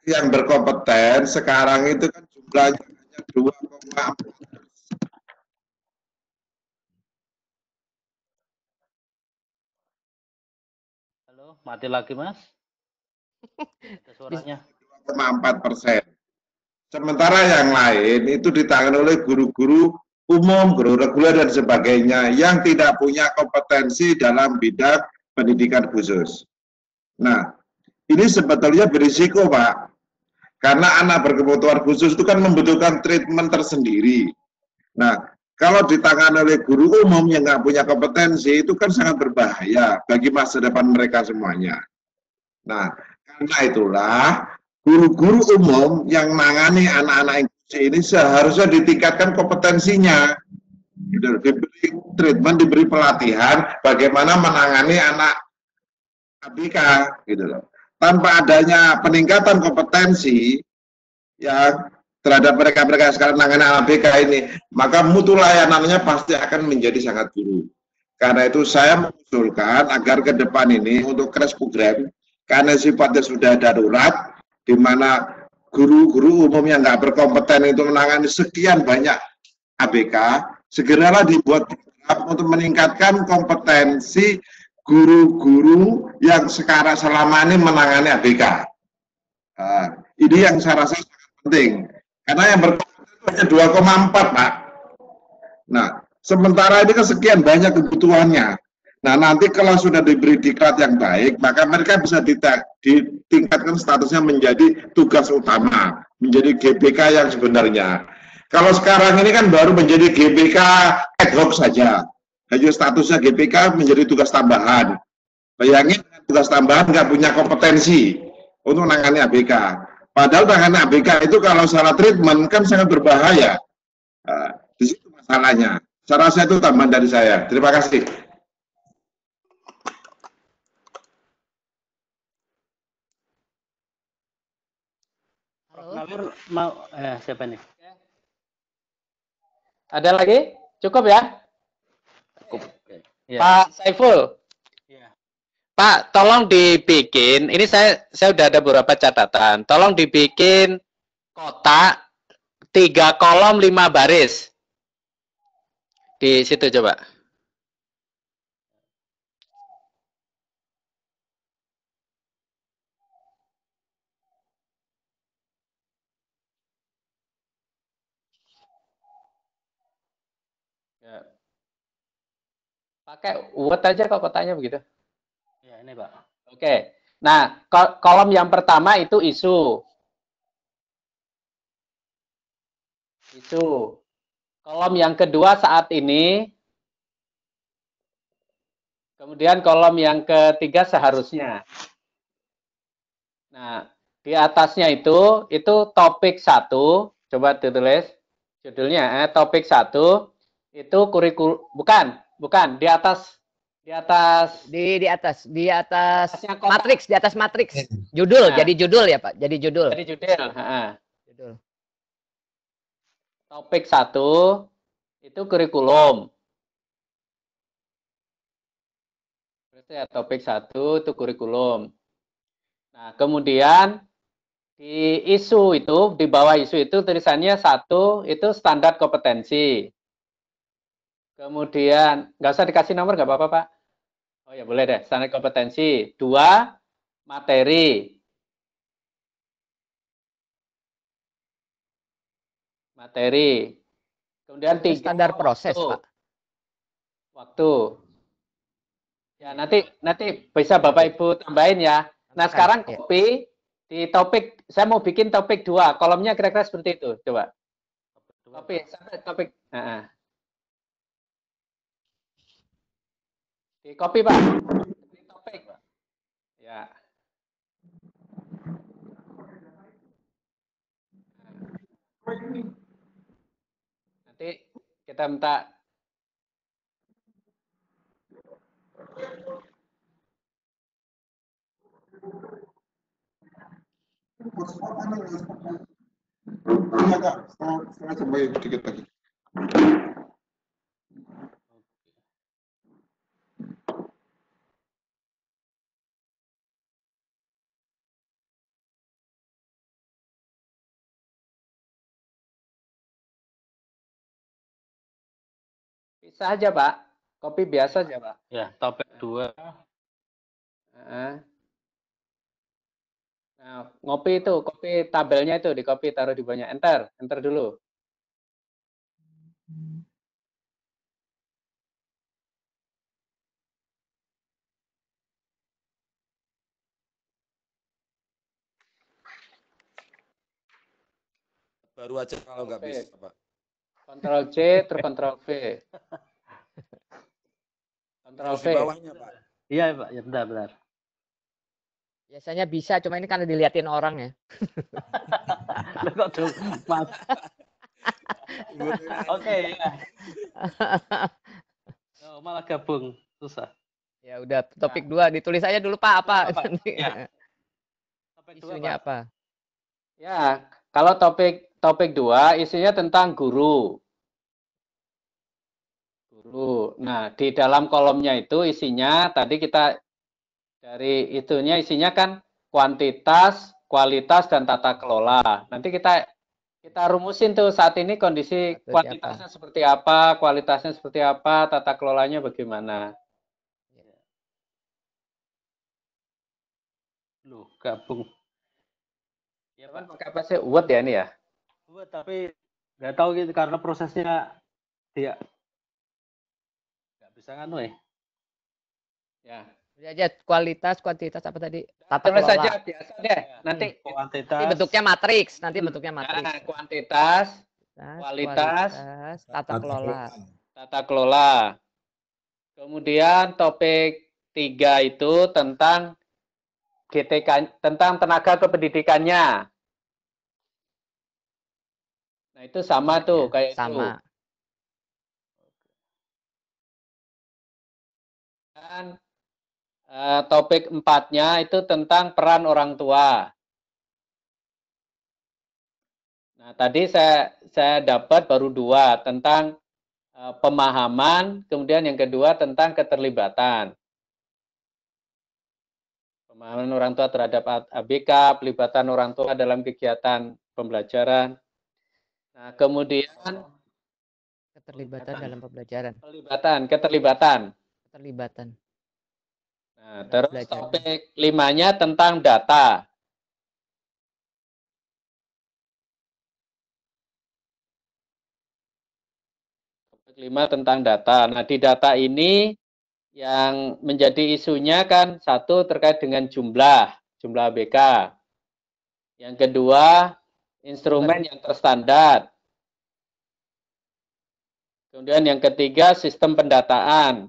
iya. yang berkompeten sekarang itu kan jumlahnya hanya 2,4 mati lagi mas. Suaranya. empat persen. Sementara yang lain itu ditangani oleh guru-guru umum, guru reguler dan sebagainya yang tidak punya kompetensi dalam bidang pendidikan khusus. Nah, ini sebetulnya berisiko Pak. Karena anak berkebutuhan khusus itu kan membutuhkan treatment tersendiri. Nah, kalau ditangani oleh guru umum yang nggak punya kompetensi, itu kan sangat berbahaya bagi masa depan mereka semuanya. Nah, karena itulah guru-guru umum yang menangani anak-anak inklusi ini seharusnya ditingkatkan kompetensinya. Diberi treatment, diberi pelatihan bagaimana menangani anak ABK gitu loh. Tanpa adanya peningkatan kompetensi, ya terhadap mereka-mereka sekarang menangani ABK ini, maka mutu layanannya pasti akan menjadi sangat buruk. Karena itu saya mengusulkan agar ke depan ini untuk crash program, karena sifatnya sudah darurat, di mana guru-guru umum yang nggak berkompeten itu menangani sekian banyak ABK, segeralah dibuat untuk meningkatkan kompetensi guru-guru yang sekarang selama ini menangani ABK. Nah, ini yang saya rasa sangat penting. Karena yang berkompeten itu hanya 2,4, Pak. Nah, sementara ini kan sekian banyak kebutuhannya. Nah, nanti kalau sudah diberi diklat yang baik, maka mereka bisa ditingkatkan statusnya menjadi tugas utama, menjadi GBK yang sebenarnya. Kalau sekarang ini kan baru menjadi GBK ad hoc saja. Hanya statusnya GPK menjadi tugas tambahan. Bayangin tugas tambahan nggak punya kompetensi untuk menangani ABK. Padahal tangan ABK itu kalau salah treatment kan sangat berbahaya. Nah, di situ masalahnya. Saya rasa itu tambahan dari saya. Terima kasih. Ngabur mau eh, siapa nih? Ada lagi? Cukup ya? Cukup. Ya. Pak Saiful. Pak, tolong dibikin. Ini saya saya udah ada beberapa catatan. Tolong dibikin kotak tiga kolom lima baris. Di situ coba. Ya. Pakai word aja kok kotanya begitu. Ya, ini Pak. Oke. Nah, kolom yang pertama itu isu. Isu. Kolom yang kedua saat ini. Kemudian kolom yang ketiga seharusnya. Nah, di atasnya itu, itu topik satu. Coba ditulis judulnya. Eh, topik satu itu kurikulum. Bukan, bukan. Di atas di atas. Di di atas, di atas matriks di atas matriks iya. Judul, nah. jadi judul ya Pak, jadi judul. Jadi judul. Ha. Judul. Topik satu itu kurikulum. ya topik satu itu kurikulum. Nah, kemudian di isu itu di bawah isu itu tulisannya satu itu standar kompetensi. Kemudian nggak usah dikasih nomor nggak apa-apa pak. Oh ya boleh deh, standar kompetensi. Dua, materi. Materi. Kemudian tiga. Standar proses, waktu. Pak. Waktu. Ya nanti nanti bisa Bapak Ibu tambahin ya. Nah sekarang copy di topik, saya mau bikin topik dua, kolomnya kira-kira seperti itu, coba. Topik, topik. Uh Di copy Pak. Di topik. Ya. Nanti kita minta Saya coba saja pak kopi biasa aja pak ya topik dua nah, nah ngopi itu kopi tabelnya itu di kopi taruh di banyak enter enter dulu baru aja kalau nggak bisa pak Ctrl C terus Ctrl V (laughs) Kontrol V. bawahnya, Pak. Iya, Pak. Ya, benar, benar. Biasanya bisa, cuma ini karena diliatin orang ya. (laughs) Oke. Okay, (laughs) Oke, ya. (laughs) Oh, malah gabung, susah. Ya udah, nah. topik nah. dua ditulis aja dulu Pak apa. apa? Ya. isunya apa? Ya, kalau topik topik dua isinya tentang guru. Nah, di dalam kolomnya itu isinya tadi kita dari itunya isinya kan kuantitas, kualitas dan tata kelola. Nanti kita kita rumusin tuh saat ini kondisi seperti kuantitasnya apa? seperti apa, kualitasnya seperti apa, tata kelolanya bagaimana. Iya. Loh, gabung. Ya, kan pakai apa sih? Word ya ini ya? Word, tapi nggak tahu gitu karena prosesnya tidak bisa anu ya. Ya. Ya, aja kualitas, kuantitas apa tadi? Tata Tulis kelola. saja biasa deh. Ya, nanti kuantitas. Nanti bentuknya matriks, nanti hmm. bentuknya ya, matriks. Nah, kuantitas, kualitas, kualitas tata kelola. Tata kelola. Kemudian topik tiga itu tentang GTK tentang tenaga kependidikannya. Nah, itu sama tuh iya, kayak sama. itu. pembahasan uh, eh, topik empatnya itu tentang peran orang tua. Nah, tadi saya saya dapat baru dua tentang uh, pemahaman, kemudian yang kedua tentang keterlibatan. Pemahaman orang tua terhadap ABK, pelibatan orang tua dalam kegiatan pembelajaran. Nah, kemudian keterlibatan dalam pembelajaran. Pelibatan, keterlibatan keterlibatan. Nah, terus belajar. topik limanya tentang data. Topik lima tentang data. Nah, di data ini yang menjadi isunya kan satu terkait dengan jumlah, jumlah BK. Yang kedua, instrumen yang terstandar. Kemudian yang ketiga, sistem pendataan.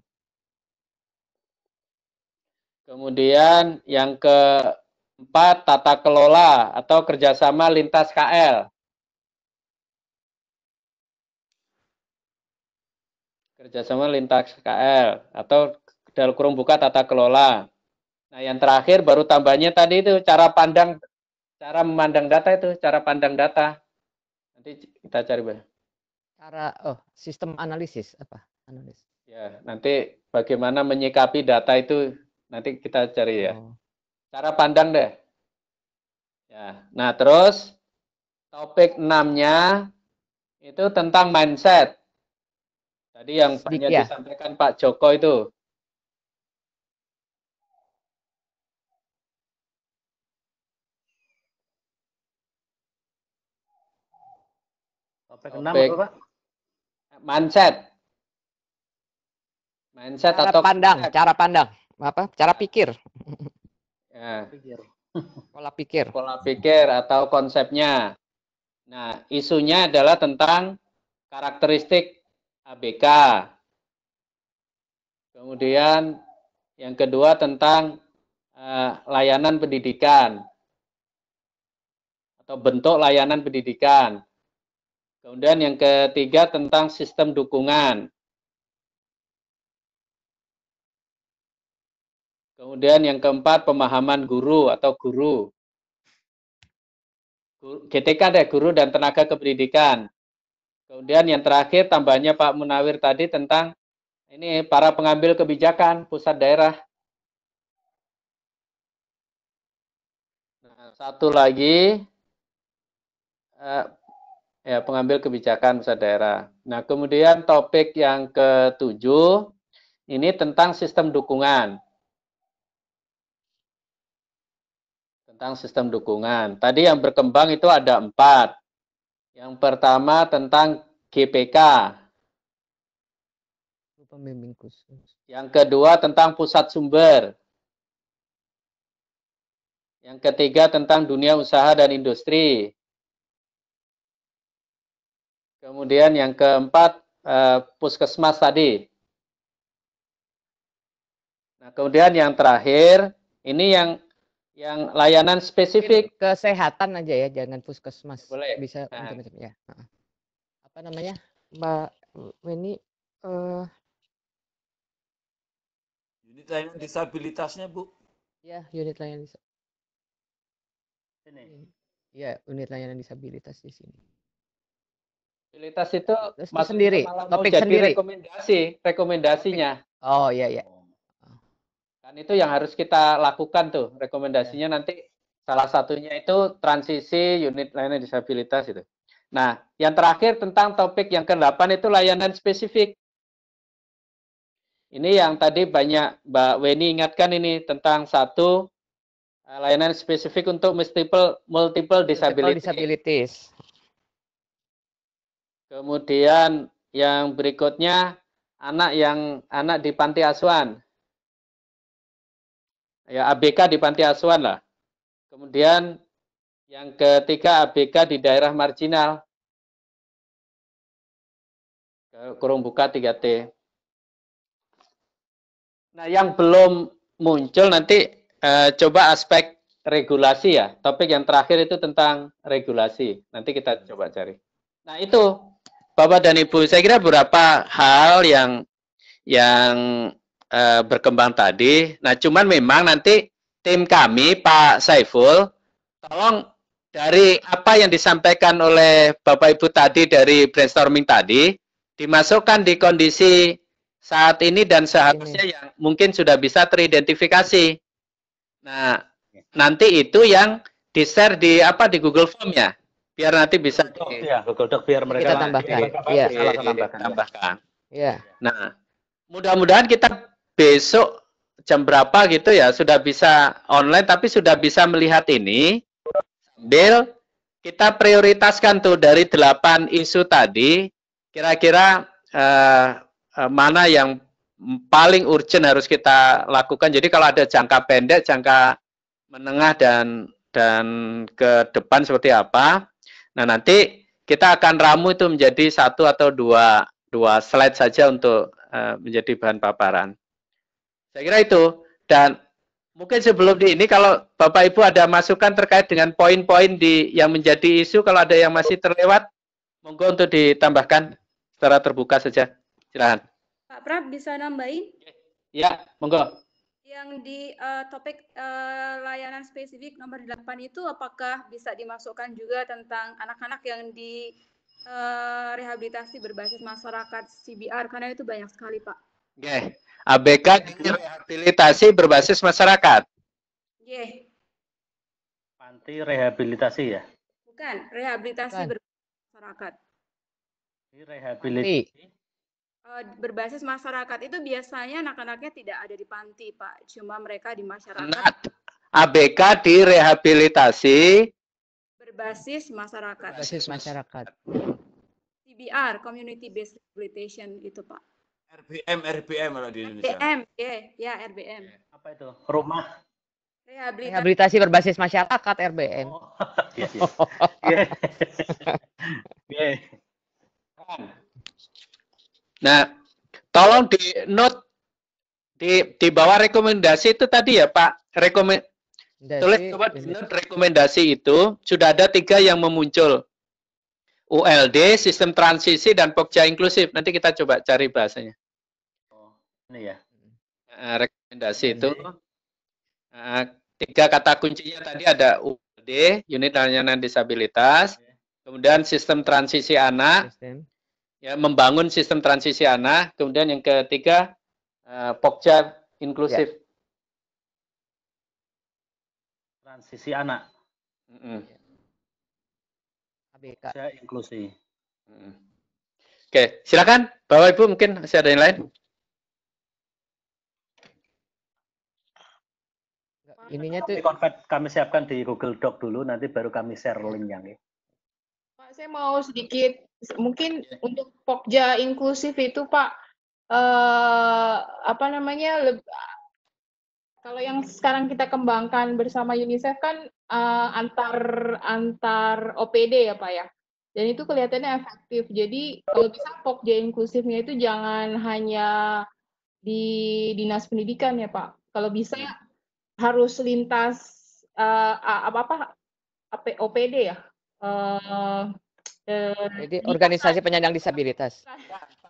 Kemudian yang keempat tata kelola atau kerjasama lintas KL. Kerjasama lintas KL atau dalam kurung buka tata kelola. Nah yang terakhir baru tambahnya tadi itu cara pandang cara memandang data itu cara pandang data. Nanti kita cari bah. Cara oh sistem analisis apa Analisis. Ya nanti bagaimana menyikapi data itu Nanti kita cari ya. Oh. Cara pandang deh. Ya. Nah, terus topik 6-nya itu tentang mindset. Tadi yang banyak ya. disampaikan Pak Joko itu. Topik, topik apa, Pak? Mindset. Mindset cara atau pandang, mindset. cara pandang apa cara pikir ya. (laughs) pola pikir pola pikir atau konsepnya nah isunya adalah tentang karakteristik ABK kemudian yang kedua tentang uh, layanan pendidikan atau bentuk layanan pendidikan kemudian yang ketiga tentang sistem dukungan Kemudian yang keempat pemahaman guru atau guru. GTK deh guru dan tenaga kependidikan. Kemudian yang terakhir tambahnya Pak Munawir tadi tentang ini para pengambil kebijakan pusat daerah. Nah, satu lagi eh, ya pengambil kebijakan pusat daerah. Nah, kemudian topik yang ketujuh ini tentang sistem dukungan. tentang sistem dukungan. Tadi yang berkembang itu ada empat. Yang pertama tentang GPK. Pembimbing khusus. Yang kedua tentang pusat sumber. Yang ketiga tentang dunia usaha dan industri. Kemudian yang keempat eh, puskesmas tadi. Nah, kemudian yang terakhir ini yang yang layanan spesifik kesehatan aja ya jangan puskesmas boleh bisa nah. macam ya apa namanya mbak Weni uh... unit layanan disabilitasnya bu ya unit layanan disabilitas ini ya unit layanan disabilitas di sini disabilitas itu mas sendiri topik oh, sendiri rekomendasi rekomendasinya oh ya, iya, iya kan itu yang harus kita lakukan tuh rekomendasinya iya. nanti salah satunya itu transisi unit layanan disabilitas itu. Nah, yang terakhir tentang topik yang ke-8 itu layanan spesifik. Ini yang tadi banyak Mbak Weni ingatkan ini tentang satu eh, layanan spesifik untuk multiple multiple disability. disabilities. Kemudian yang berikutnya anak yang anak di panti asuhan ya ABK di panti asuhan lah. Kemudian yang ketiga ABK di daerah marginal. Kurung buka 3T. Nah, yang belum muncul nanti eh, coba aspek regulasi ya. Topik yang terakhir itu tentang regulasi. Nanti kita coba cari. Nah, itu Bapak dan Ibu, saya kira beberapa hal yang yang uh, berkembang tadi. Nah, cuman memang nanti tim kami Pak Saiful tolong dari apa yang disampaikan oleh Bapak Ibu tadi dari brainstorming tadi dimasukkan di kondisi saat ini dan seharusnya yang mungkin sudah bisa teridentifikasi. Nah, nanti itu yang di-share di apa di Google Form ya. Biar nanti bisa Google Doc, ya, Google Doc biar mereka kita tambahkan. Iya, iya, iya, iya tambahkan. Iya. Nah, mudah-mudahan kita besok jam berapa gitu ya sudah bisa online tapi sudah bisa melihat ini Del kita prioritaskan tuh dari delapan isu tadi kira-kira eh, eh, mana yang paling urgent harus kita lakukan. Jadi kalau ada jangka pendek, jangka menengah dan dan ke depan seperti apa. Nah, nanti kita akan ramu itu menjadi satu atau dua dua slide saja untuk eh, menjadi bahan paparan. Saya kira itu. Dan mungkin sebelum di ini kalau Bapak Ibu ada masukan terkait dengan poin-poin di yang menjadi isu kalau ada yang masih terlewat monggo untuk ditambahkan secara terbuka saja. Silakan. Pak Prab bisa nambahin? Ya, monggo. Yang di uh, topik uh, layanan spesifik nomor 8 itu apakah bisa dimasukkan juga tentang anak-anak yang di uh, rehabilitasi berbasis masyarakat CBR karena itu banyak sekali, Pak. Oke. Okay. ABK direhabilitasi berbasis masyarakat. Ye. Panti rehabilitasi ya? Bukan, rehabilitasi Bukan. berbasis masyarakat. Rehabilitasi e, berbasis masyarakat itu biasanya anak-anaknya tidak ada di panti, Pak. Cuma mereka di masyarakat. Not. ABK direhabilitasi berbasis masyarakat. Berbasis masyarakat. CBR, Community Based Rehabilitation itu, Pak. RBM RBM kalau di Indonesia. RBM, ya, yeah, yeah, RBM. Apa itu? Rumah Rehabilitasi, Rehabilitasi berbasis masyarakat RBM. Oh, yes, yes. yeah. yeah. Nah, tolong di note di di bawah rekomendasi itu tadi ya Pak rekomend tulis coba note rekomendasi itu sudah ada tiga yang memuncul ULD sistem transisi dan pokja inklusif nanti kita coba cari bahasanya ini ya. Uh, rekomendasi itu uh, tiga kata kuncinya tadi ada UD unit layanan disabilitas, iya. kemudian sistem transisi anak, sistem. ya membangun sistem transisi anak, kemudian yang ketiga uh, Pokja inklusif. Ya. Transisi anak. Mm -mm. ABK. Inklusi. Mm. Oke, silakan Bapak Ibu mungkin masih ada yang lain. ininya tuh convert kami siapkan di Google Doc dulu nanti baru kami share linknya nih. Pak, saya mau sedikit mungkin untuk Pokja inklusif itu Pak eh, apa namanya kalau yang sekarang kita kembangkan bersama UNICEF kan eh, antar antar OPD ya Pak ya. Dan itu kelihatannya efektif. Jadi kalau bisa Pokja inklusifnya itu jangan hanya di dinas pendidikan ya Pak. Kalau bisa harus lintas uh, apa apa OPD ya. Uh, Jadi dinas. organisasi penyandang disabilitas.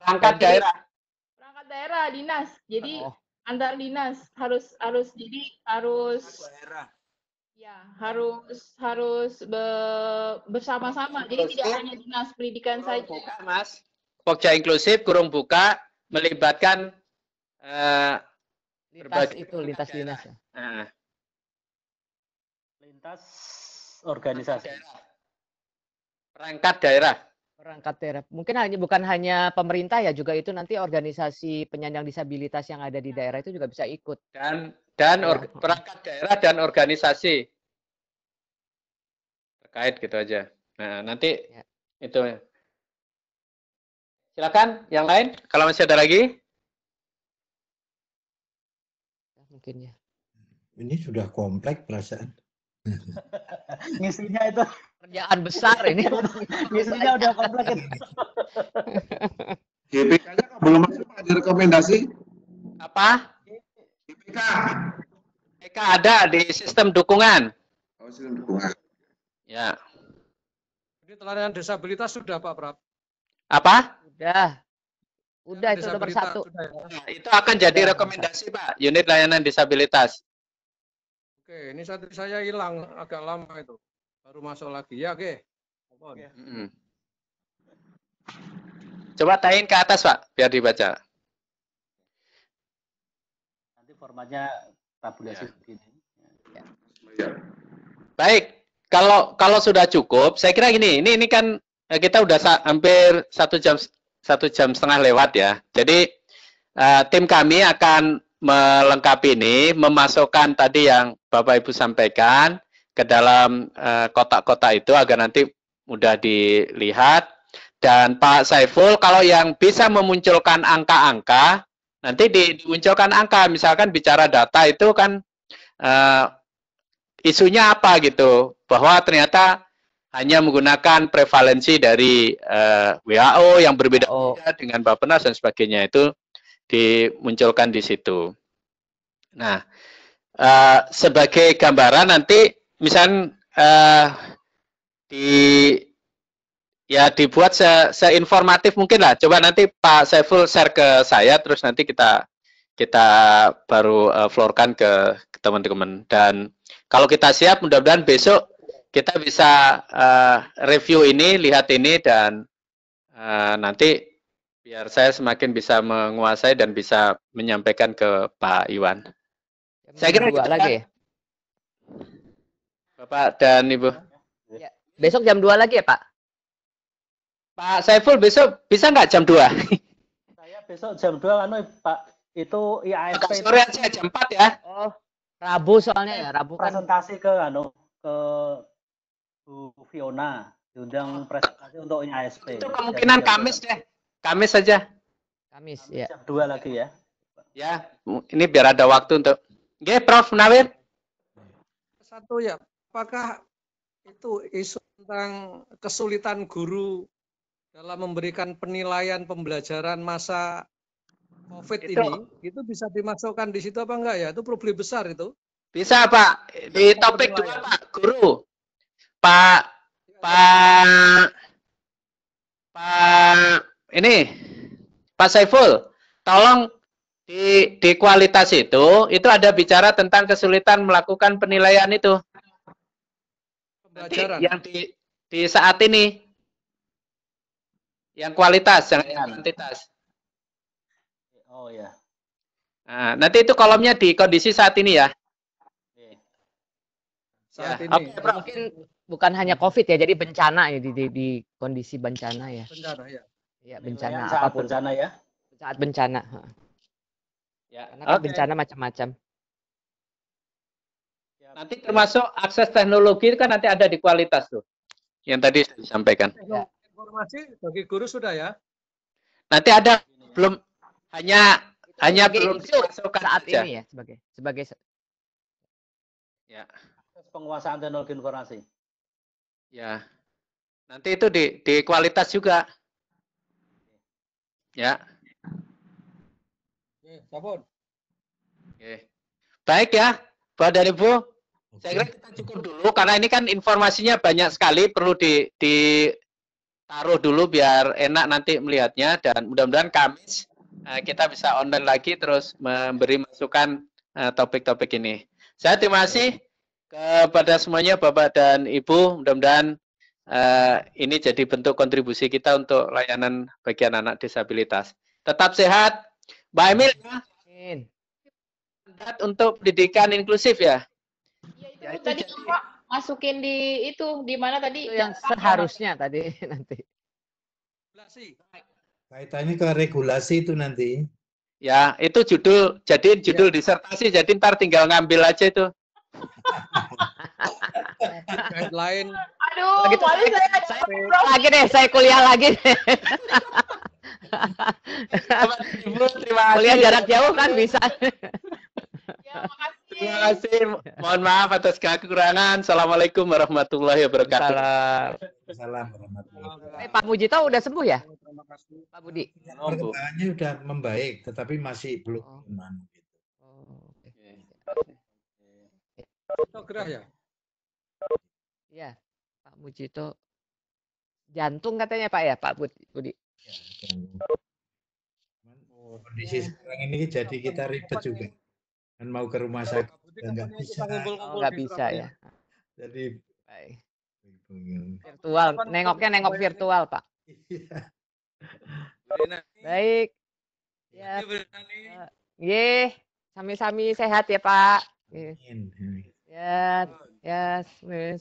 Perangkat daerah. Perangkat daerah dinas. Jadi oh. antar dinas harus harus jadi harus Ya, harus harus be, bersama-sama. Jadi inklusif. tidak hanya dinas pendidikan kurung saja. Buka, Mas. Pokja inklusif kurung buka melibatkan uh, lintas itu lintas dinas ya. Lintas organisasi. Perangkat daerah. Perangkat daerah. Mungkin hanya bukan hanya pemerintah ya juga itu nanti organisasi penyandang disabilitas yang ada di daerah itu juga bisa ikut. Dan dan ya. or, perangkat daerah dan organisasi terkait gitu aja. Nah nanti ya. itu. Silakan yang lain kalau masih ada lagi. mungkin ya ini sudah kompleks perasaan. (laughs) Misinya itu kerjaan besar ini. (laughs) Misinya udah kompleks. Gitu. GPK-nya (laughs) belum masuk ada rekomendasi? Apa? GPK. GPK ada di sistem dukungan. Oh, sistem dukungan. Ya. Jadi teladan disabilitas sudah Pak Prab? Apa? Sudah. Udah, itu nomor satu. Ya? Nah, itu akan jadi rekomendasi, Pak, unit layanan disabilitas. Oke, ini satu saya hilang agak lama itu. Baru masuk lagi. Ya, oke. Okay. Coba tain ke atas, Pak, biar dibaca. Nanti formatnya tabulasi ya. begini. Ya. ya. Baik, kalau kalau sudah cukup, saya kira gini, ini ini kan eh, kita udah sa hampir satu jam satu jam setengah lewat ya. Jadi uh, tim kami akan melengkapi ini, memasukkan tadi yang Bapak Ibu sampaikan ke dalam eh, kotak-kotak itu agar nanti mudah dilihat. Dan Pak Saiful, kalau yang bisa memunculkan angka-angka, nanti dimunculkan angka. Misalkan bicara data itu kan uh, isunya apa gitu, bahwa ternyata hanya menggunakan prevalensi dari uh, eh, WHO yang berbeda oh. dengan Penas dan sebagainya itu dimunculkan di situ. Nah, uh, sebagai gambaran nanti misalnya uh, eh, di ya dibuat se seinformatif mungkin lah. Coba nanti Pak Saiful share ke saya, terus nanti kita kita baru uh, floorkan ke teman-teman. Dan kalau kita siap, mudah-mudahan besok kita bisa uh, review ini, lihat ini, dan uh, nanti biar saya semakin bisa menguasai dan bisa menyampaikan ke Pak Iwan. saya kira dua lagi. Ya? Bapak dan Ibu. Ya. Besok jam 2 lagi ya Pak? Pak Saiful besok bisa nggak jam 2? Saya besok jam 2 anu Pak itu IASP. Sore aja jam 4 ya. Oh, Rabu soalnya ya, Rabu kan. presentasi ke anu ke Bu Fiona diundang oh. presentasi untuk IASP. Itu kemungkinan Kamis deh. Kamis saja. Kamis, Kamis ya. Jam dua lagi ya. Ya, ini biar ada waktu untuk. Oke, Prof. Nawir. Satu ya, apakah itu isu tentang kesulitan guru dalam memberikan penilaian pembelajaran masa COVID itu, ini, itu bisa dimasukkan di situ apa enggak ya? Itu problem besar itu. Bisa Pak, di topik dua Pak, guru. Pak, Pak, ya, ya. Pak, ini Pak Saiful, tolong di, di kualitas itu, itu ada bicara tentang kesulitan melakukan penilaian itu. Pembelajaran. Nanti yang di, di saat ini, yang kualitas, yang iya. kuantitas. Oh ya. Nah, nanti itu kolomnya di kondisi saat ini ya. Iya. Saat ya. ini. Okay, Mungkin bukan hanya COVID ya, jadi bencana ya di, di, di kondisi bencana ya. Bencana ya. Ya bencana saat apapun. bencana ya. Saat bencana. Ya, karena okay. kan bencana macam-macam. Ya, nanti termasuk akses teknologi kan nanti ada di kualitas tuh. Yang tadi disampaikan. sampaikan. Ya. Informasi bagi guru sudah ya. Nanti ada belum hanya itu hanya belum saat saja. ini ya sebagai sebagai ya penguasaan teknologi informasi. Ya. Nanti itu di di kualitas juga. Ya. Oke, sabun. Oke. Baik ya, Bapak dan Ibu. Oke. Saya kira kita cukup dulu karena ini kan informasinya banyak sekali perlu di ditaruh dulu biar enak nanti melihatnya dan mudah-mudahan Kamis eh, kita bisa online lagi terus memberi masukan eh, topik-topik ini. Saya terima kasih kepada semuanya Bapak dan Ibu. Mudah-mudahan Eh, ini jadi bentuk kontribusi kita untuk layanan bagian anak disabilitas. Tetap sehat, Mbak Emil. Ya? Untuk pendidikan inklusif ya. Iya itu, ya, itu tadi jadi, Pak masukin di itu di mana tadi? Itu yang seharusnya tadi (laughs) nanti. Regulasi. Kaitannya ke regulasi itu nanti. Ya, itu judul, jadi judul ya. disertasi, jadi ntar tinggal ngambil aja itu. (laughs) lain. Aduh, lagi saya, saya, saya, lagi deh, saya kuliah lagi. Kuliah jarak jauh kan bisa. Ya, makasih. Terima kasih. Mohon maaf atas kekurangan. Assalamualaikum warahmatullahi wabarakatuh. Salam. warahmatullahi Eh, Pak Mujito udah sembuh ya? Terima kasih. Pak Budi. Perkembangannya udah membaik, tetapi masih belum aman. Oh. Oh. Okay. Itu gerah ya? ya Pak Mujito jantung katanya Pak ya Pak Budi ya, oh, kondisi ya. sekarang ini jadi kita ribet juga kan mau ke rumah sakit nggak bisa nggak bisa ya jadi Baik. virtual nengoknya nengok virtual Pak iya. baik ya ye sami-sami sehat ya Pak ya yes, yes.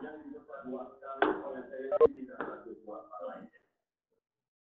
yang diperbuatkan oleh saya tidak satu hal lainnya.